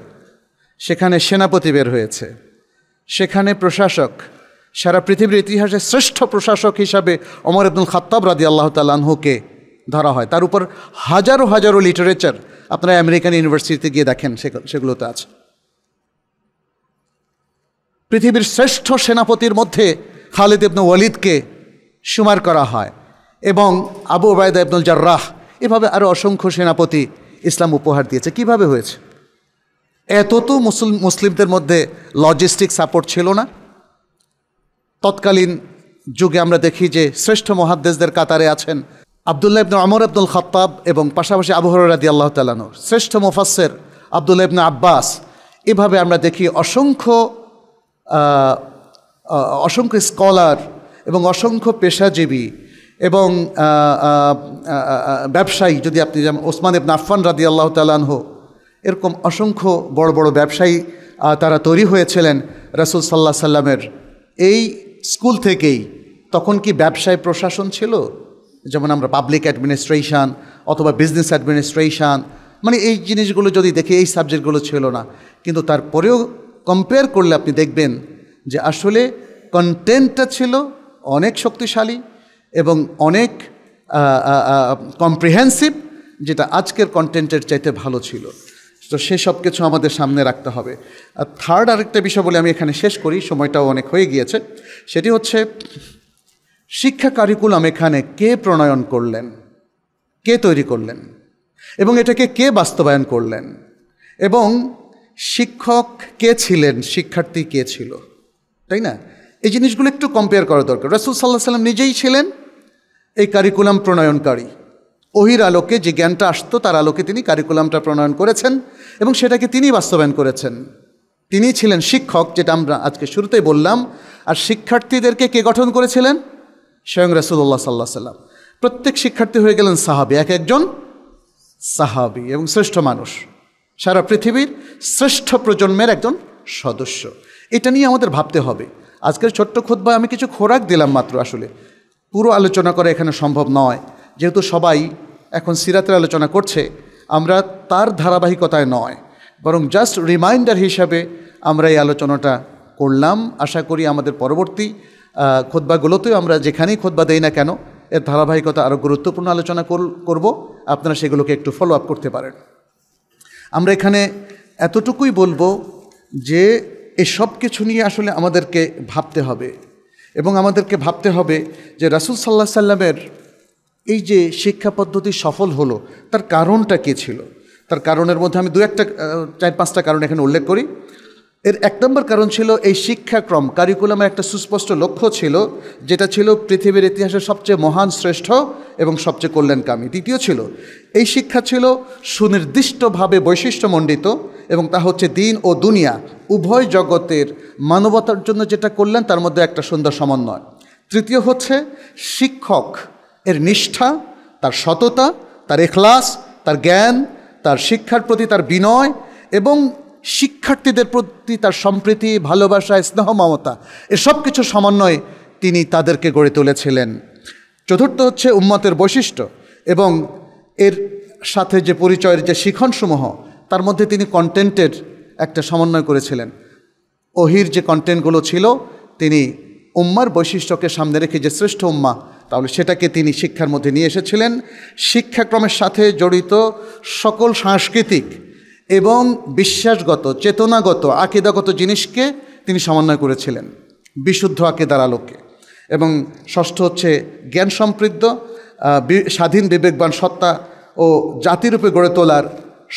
সেখানে সেনাপতি বের হয়েছে সেখানে প্রশাসক সারা পৃথিবীর ইতিহাসে শ্রেষ্ঠ প্রশাসক হিসাবে অমর আব্দুল খাত্তাব রাদি আল্লাহ তাল্লাহকে ধরা হয় তার উপর হাজারো হাজারো লিটারেচার আপনারা আমেরিকান ইউনিভার্সিটিতে গিয়ে দেখেন সেগুলোতে আছে পৃথিবীর শ্রেষ্ঠ সেনাপতির মধ্যে খালিদ ইবনুল ওয়ালিদকে সুমার করা হয় এবং আবু ওবায়দা ইবনুল জার্রাহ এভাবে আরও অসংখ্য সেনাপতি ইসলাম উপহার দিয়েছে কিভাবে হয়েছে এত তো মুসলিমদের মধ্যে লজিস্টিক সাপোর্ট ছিল না তৎকালীন যুগে আমরা দেখি যে শ্রেষ্ঠ মহাদ্দেশদের কাতারে আছেন আবদুল্লাহ ইবনা আমর আব্দুল খত্তাব এবং পাশাপাশি আবহর রাদি আল্লাহ তালানুর শ্রেষ্ঠ মুফাসের আবদুল্লাহ ইবনু আব্বাস এভাবে আমরা দেখি অসংখ্য অসংখ্য স্কলার এবং অসংখ্য পেশাজীবী এবং ব্যবসায়ী যদি আপনি যেমন ওসমান ইবন আফান রাদি আল্লাহ তালানহ এরকম অসংখ্য বড় বড় ব্যবসায়ী তারা তৈরি হয়েছিলেন রাসুল সাল্লাহ সাল্লামের এই স্কুল থেকেই তখন কি ব্যবসায় প্রশাসন ছিল যেমন আমরা পাবলিক অ্যাডমিনিস্ট্রেশন অথবা বিজনেস অ্যাডমিনিস্ট্রেশন মানে এই জিনিসগুলো যদি দেখি এই সাবজেক্টগুলো ছিল না কিন্তু তারপরেও কম্পেয়ার করলে আপনি দেখবেন যে আসলে কন্টেন্টটা ছিল অনেক শক্তিশালী এবং অনেক কম্প্রিহেন্সিভ যেটা আজকের কন্টেন্টের চাইতে ভালো ছিল তো সে সব কিছু আমাদের সামনে রাখতে হবে আর থার্ড আরেকটা বিষয় বলে আমি এখানে শেষ করি সময়টাও অনেক হয়ে গিয়েছে সেটি হচ্ছে শিক্ষা কারিকুলাম এখানে কে প্রণয়ন করলেন কে তৈরি করলেন এবং এটাকে কে বাস্তবায়ন করলেন এবং শিক্ষক কে ছিলেন শিক্ষার্থী কে ছিল তাই না এই জিনিসগুলো একটু কম্পেয়ার করা দরকার রসুল সাল্লাহ সাল্লাম নিজেই ছিলেন এই কারিকুলাম প্রণয়নকারী ওহির আলোকে যে জ্ঞানটা আসতো তার আলোকে তিনি কারিকুলামটা প্রণয়ন করেছেন এবং সেটাকে তিনি বাস্তবায়ন করেছেন তিনি ছিলেন শিক্ষক যেটা আমরা আজকে শুরুতেই বললাম আর শিক্ষার্থীদেরকে কে গঠন করেছিলেন স্বয়ং রাসুল্লাহ সাল্লাহ সাল্লাম প্রত্যেক শিক্ষার্থী হয়ে গেলেন সাহাবি এক একজন সাহাবি এবং শ্রেষ্ঠ মানুষ সারা পৃথিবীর শ্রেষ্ঠ প্রজন্মের একজন সদস্য এটা নিয়ে আমাদের ভাবতে হবে আজকের ছোট্ট খোদবা আমি কিছু খোরাক দিলাম মাত্র আসলে পুরো আলোচনা করা এখানে সম্ভব নয় যেহেতু সবাই এখন সিরাতের আলোচনা করছে আমরা তার ধারাবাহিকতায় নয় বরং জাস্ট রিমাইন্ডার হিসাবে আমরা এই আলোচনাটা করলাম আশা করি আমাদের পরবর্তী খোদবাগুলোতেও আমরা যেখানেই খোদবা দেই না কেন এর ধারাবাহিকতা আরও গুরুত্বপূর্ণ আলোচনা করব আপনারা সেগুলোকে একটু ফলো আপ করতে পারেন আমরা এখানে এতটুকুই বলবো যে এসব কিছু নিয়ে আসলে আমাদেরকে ভাবতে হবে এবং আমাদেরকে ভাবতে হবে যে রাসুল সাল্লাহ সাল্লামের এই যে শিক্ষা পদ্ধতি সফল হলো তার কারণটা কী ছিল তার কারণের মধ্যে আমি দু একটা চার পাঁচটা কারণ এখানে উল্লেখ করি এর এক নম্বর কারণ ছিল এই শিক্ষাক্রম কারিকুলামের একটা সুস্পষ্ট লক্ষ্য ছিল যেটা ছিল পৃথিবীর ইতিহাসের সবচেয়ে মহান শ্রেষ্ঠ এবং সবচেয়ে কল্যাণকামী দ্বিতীয় ছিল এই শিক্ষা ছিল সুনির্দিষ্টভাবে বৈশিষ্ট্যমণ্ডিত এবং তা হচ্ছে দিন ও দুনিয়া উভয় জগতের মানবতার জন্য যেটা করলেন তার মধ্যে একটা সুন্দর সমন্বয় তৃতীয় হচ্ছে শিক্ষক এর নিষ্ঠা তার সততা তার এখলাস তার জ্ঞান তার শিক্ষার প্রতি তার বিনয় এবং শিক্ষার্থীদের প্রতি তার সম্প্রীতি ভালোবাসা স্নেহ মমতা এসব কিছু সমন্বয়ে তিনি তাদেরকে গড়ে তুলেছিলেন চতুর্থ হচ্ছে উম্মতের বৈশিষ্ট্য এবং এর সাথে যে পরিচয়ের যে শিখনসমূহ তার মধ্যে তিনি কন্টেন্টের একটা সমন্বয় করেছিলেন ওহির যে কন্টেন্টগুলো ছিল তিনি উম্মার বৈশিষ্ট্যকে সামনে রেখে যে শ্রেষ্ঠ উম্মা তাহলে সেটাকে তিনি শিক্ষার মধ্যে নিয়ে এসেছিলেন শিক্ষাক্রমের সাথে জড়িত সকল সাংস্কৃতিক এবং বিশ্বাসগত চেতনাগত আকিদাগত জিনিসকে তিনি সমন্বয় করেছিলেন বিশুদ্ধ আকিদার আলোকে এবং ষষ্ঠ হচ্ছে জ্ঞান সম্পৃদ্ধ স্বাধীন বিবেকবান সত্তা ও জাতিরূপে গড়ে তোলার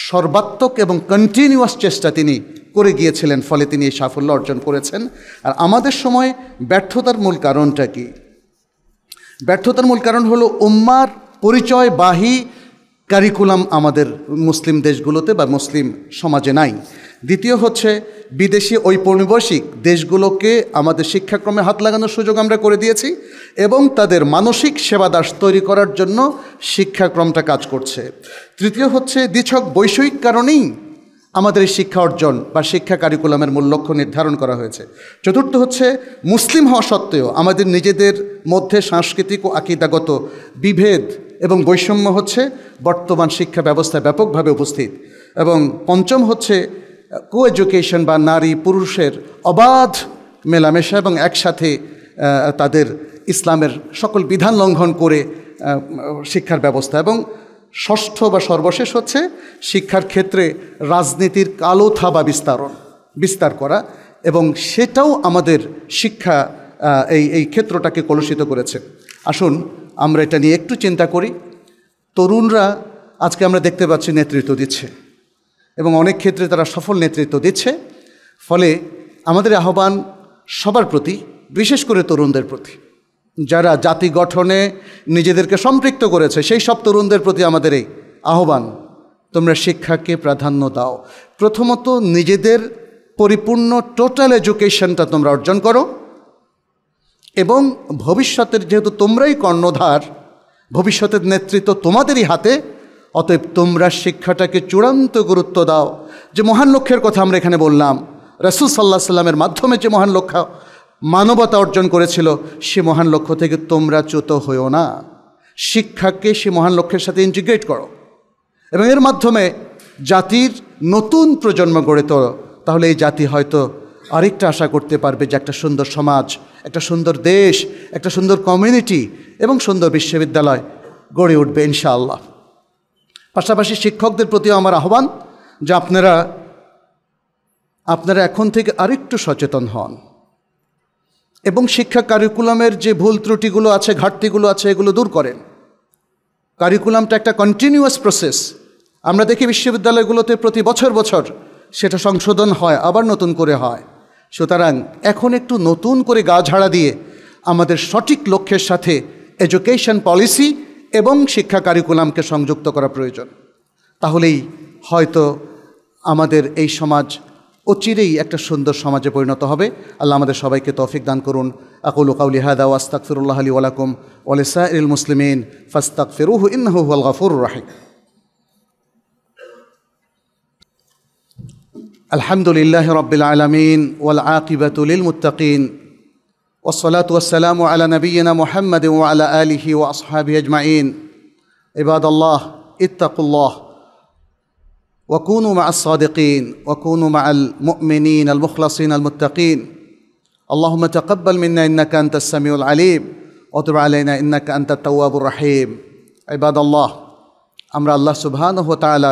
সর্বাত্মক এবং কন্টিনিউয়াস চেষ্টা তিনি করে গিয়েছিলেন ফলে তিনি এই সাফল্য অর্জন করেছেন আর আমাদের সময় ব্যর্থতার মূল কারণটা কী ব্যর্থতার মূল কারণ হলো উম্মার পরিচয় বাহি কারিকুলাম আমাদের মুসলিম দেশগুলোতে বা মুসলিম সমাজে নাই দ্বিতীয় হচ্ছে বিদেশি ঔপনিবেশিক দেশগুলোকে আমাদের শিক্ষাক্রমে হাত লাগানোর সুযোগ আমরা করে দিয়েছি এবং তাদের মানসিক সেবা দাস তৈরি করার জন্য শিক্ষাক্রমটা কাজ করছে তৃতীয় হচ্ছে দ্বিছক বৈষয়িক কারণেই আমাদের এই শিক্ষা অর্জন বা শিক্ষা কারিকুলামের মূল লক্ষ্য নির্ধারণ করা হয়েছে চতুর্থ হচ্ছে মুসলিম হওয়া সত্ত্বেও আমাদের নিজেদের মধ্যে সাংস্কৃতিক ও আকিদাগত বিভেদ এবং বৈষম্য হচ্ছে বর্তমান শিক্ষা ব্যবস্থায় ব্যাপকভাবে উপস্থিত এবং পঞ্চম হচ্ছে কো এডুকেশন বা নারী পুরুষের অবাধ মেলামেশা এবং একসাথে তাদের ইসলামের সকল বিধান লঙ্ঘন করে শিক্ষার ব্যবস্থা এবং ষষ্ঠ বা সর্বশেষ হচ্ছে শিক্ষার ক্ষেত্রে রাজনীতির কালো থাবা বিস্তারণ বিস্তার করা এবং সেটাও আমাদের শিক্ষা এই এই ক্ষেত্রটাকে কলুষিত করেছে আসুন আমরা এটা নিয়ে একটু চিন্তা করি তরুণরা আজকে আমরা দেখতে পাচ্ছি নেতৃত্ব দিচ্ছে এবং অনেক ক্ষেত্রে তারা সফল নেতৃত্ব দিচ্ছে ফলে আমাদের আহ্বান সবার প্রতি বিশেষ করে তরুণদের প্রতি যারা জাতি গঠনে নিজেদেরকে সম্পৃক্ত করেছে সেই সব তরুণদের প্রতি আমাদের এই আহ্বান তোমরা শিক্ষাকে প্রাধান্য দাও প্রথমত নিজেদের পরিপূর্ণ টোটাল এডুকেশনটা তোমরা অর্জন করো এবং ভবিষ্যতের যেহেতু তোমরাই কর্ণধার ভবিষ্যতের নেতৃত্ব তোমাদেরই হাতে অতএব তোমরা শিক্ষাটাকে চূড়ান্ত গুরুত্ব দাও যে মহান লক্ষ্যের কথা আমরা এখানে বললাম রসুল সাল্লাহ সাল্লামের মাধ্যমে যে মহান লক্ষ্য মানবতা অর্জন করেছিল সে মহান লক্ষ্য থেকে তোমরা চ্যুত হইও না শিক্ষাকে সে মহান লক্ষ্যের সাথে ইন্টিগ্রেট করো এবং এর মাধ্যমে জাতির নতুন প্রজন্ম গড়ে তোলো তাহলে এই জাতি হয়তো আরেকটা আশা করতে পারবে যে একটা সুন্দর সমাজ একটা সুন্দর দেশ একটা সুন্দর কমিউনিটি এবং সুন্দর বিশ্ববিদ্যালয় গড়ে উঠবে ইনশাআল্লাহ পাশাপাশি শিক্ষকদের প্রতিও আমার আহ্বান যে আপনারা আপনারা এখন থেকে আরেকটু সচেতন হন এবং শিক্ষা কারিকুলামের যে ভুল ত্রুটিগুলো আছে ঘাটতিগুলো আছে এগুলো দূর করেন কারিকুলামটা একটা কন্টিনিউয়াস প্রসেস আমরা দেখি বিশ্ববিদ্যালয়গুলোতে প্রতি বছর বছর সেটা সংশোধন হয় আবার নতুন করে হয় সুতরাং এখন একটু নতুন করে গা ঝাড়া দিয়ে আমাদের সঠিক লক্ষ্যের সাথে এডুকেশন পলিসি এবং শিক্ষা কারিকুলামকে সংযুক্ত করা প্রয়োজন তাহলেই হয়তো আমাদের এই সমাজ ও চিরেই একটা সুন্দর সমাজে পরিণত হবে আল্লাহ আমাদের সবাইকে তৌফিক দান করুন আকুল কাউলি হাদা ওয়াস্তাকফিরুল্লাহ আলী ওয়ালাকুম ওয়ালিসা ইল মুসলিমিন ফাস্তাক ফিরুহ ইন্নাহু আল গাফুর রাহিক الحمد لله رب العالمين والعاقبة للمتقين والصلاة والسلام على نبينا محمد وعلى آله وأصحابه أجمعين عباد الله اتقوا الله وكونوا مع الصادقين وكونوا مع المؤمنين المخلصين المتقين اللهم تقبل منا انك انت السميع العليم وتب علينا انك انت التواب الرحيم عباد الله আমরা الله سبحانه وتعالى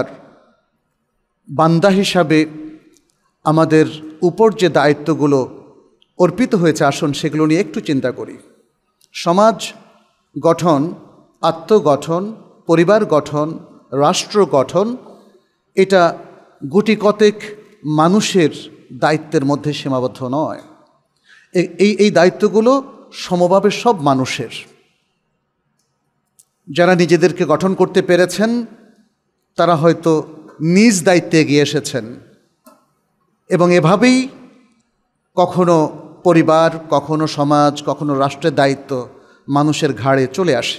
বান্দা হিসাবে আমাদের উপর যে দায়িত্বগুলো অর্পিত হয়েছে আসুন সেগুলো নিয়ে একটু চিন্তা করি সমাজ গঠন আত্মগঠন পরিবার গঠন রাষ্ট্র গঠন এটা গুটি কতেক মানুষের দায়িত্বের মধ্যে সীমাবদ্ধ নয় এই এই দায়িত্বগুলো সমভাবে সব মানুষের যারা নিজেদেরকে গঠন করতে পেরেছেন তারা হয়তো নিজ দায়িত্বে এগিয়ে এসেছেন এবং এভাবেই কখনো পরিবার কখনো সমাজ কখনো রাষ্ট্রের দায়িত্ব মানুষের ঘাড়ে চলে আসে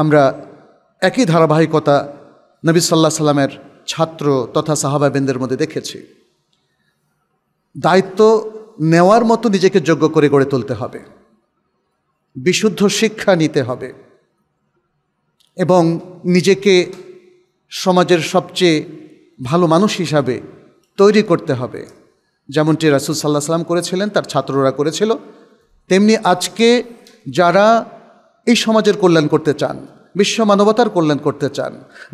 আমরা একই ধারাবাহিকতা নবী সাল্লাহ সাল্লামের ছাত্র তথা সাহাবাবেনদের মধ্যে দেখেছি দায়িত্ব নেওয়ার মতো নিজেকে যোগ্য করে গড়ে তুলতে হবে বিশুদ্ধ শিক্ষা নিতে হবে এবং নিজেকে সমাজের সবচেয়ে ভালো মানুষ হিসাবে তৈরি করতে হবে যেমনটি রাসুল সাল্লাহ সাল্লাম করেছিলেন তার ছাত্ররা করেছিল তেমনি আজকে যারা এই সমাজের কল্যাণ করতে চান বিশ্ব মানবতার কল্যাণ করতে চান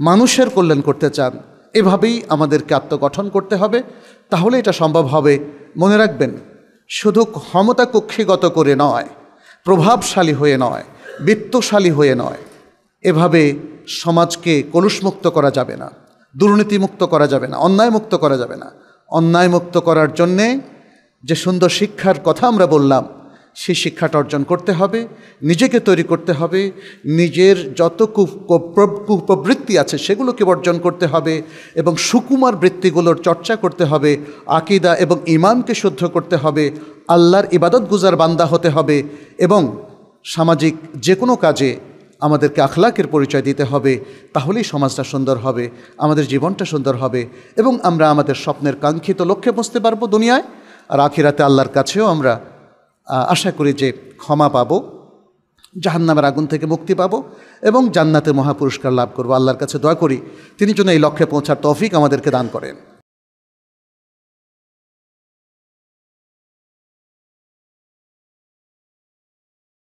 মানুষের কল্যাণ করতে চান এভাবেই আমাদেরকে আত্মগঠন করতে হবে তাহলে এটা সম্ভব হবে মনে রাখবেন শুধু ক্ষমতা কক্ষিগত করে নয় প্রভাবশালী হয়ে নয় বিত্তশালী হয়ে নয় এভাবে সমাজকে কলুষমুক্ত করা যাবে না দুর্নীতিমুক্ত করা যাবে না অন্যায় মুক্ত করা যাবে না অন্যায় মুক্ত করার জন্যে যে সুন্দর শিক্ষার কথা আমরা বললাম সে শিক্ষাটা অর্জন করতে হবে নিজেকে তৈরি করতে হবে নিজের যত কুপ্রবৃত্তি আছে সেগুলোকে বর্জন করতে হবে এবং সুকুমার বৃত্তিগুলোর চর্চা করতে হবে আকিদা এবং ইমানকে শুদ্ধ করতে হবে আল্লাহর ইবাদত গুজার বান্দা হতে হবে এবং সামাজিক যে কোনো কাজে আমাদেরকে আখলাকের পরিচয় দিতে হবে তাহলেই সমাজটা সুন্দর হবে আমাদের জীবনটা সুন্দর হবে এবং আমরা আমাদের স্বপ্নের কাঙ্ক্ষিত লক্ষ্যে বুঝতে পারবো দুনিয়ায় আর আখিরাতে আল্লাহর কাছেও আমরা আশা করি যে ক্ষমা পাব জাহান্নামের আগুন থেকে মুক্তি পাব এবং জান্নাতে মহাপুরস্কার লাভ করব আল্লাহর কাছে দয়া করি তিনি যেন এই লক্ষ্যে পৌঁছার তৌফিক আমাদেরকে দান করেন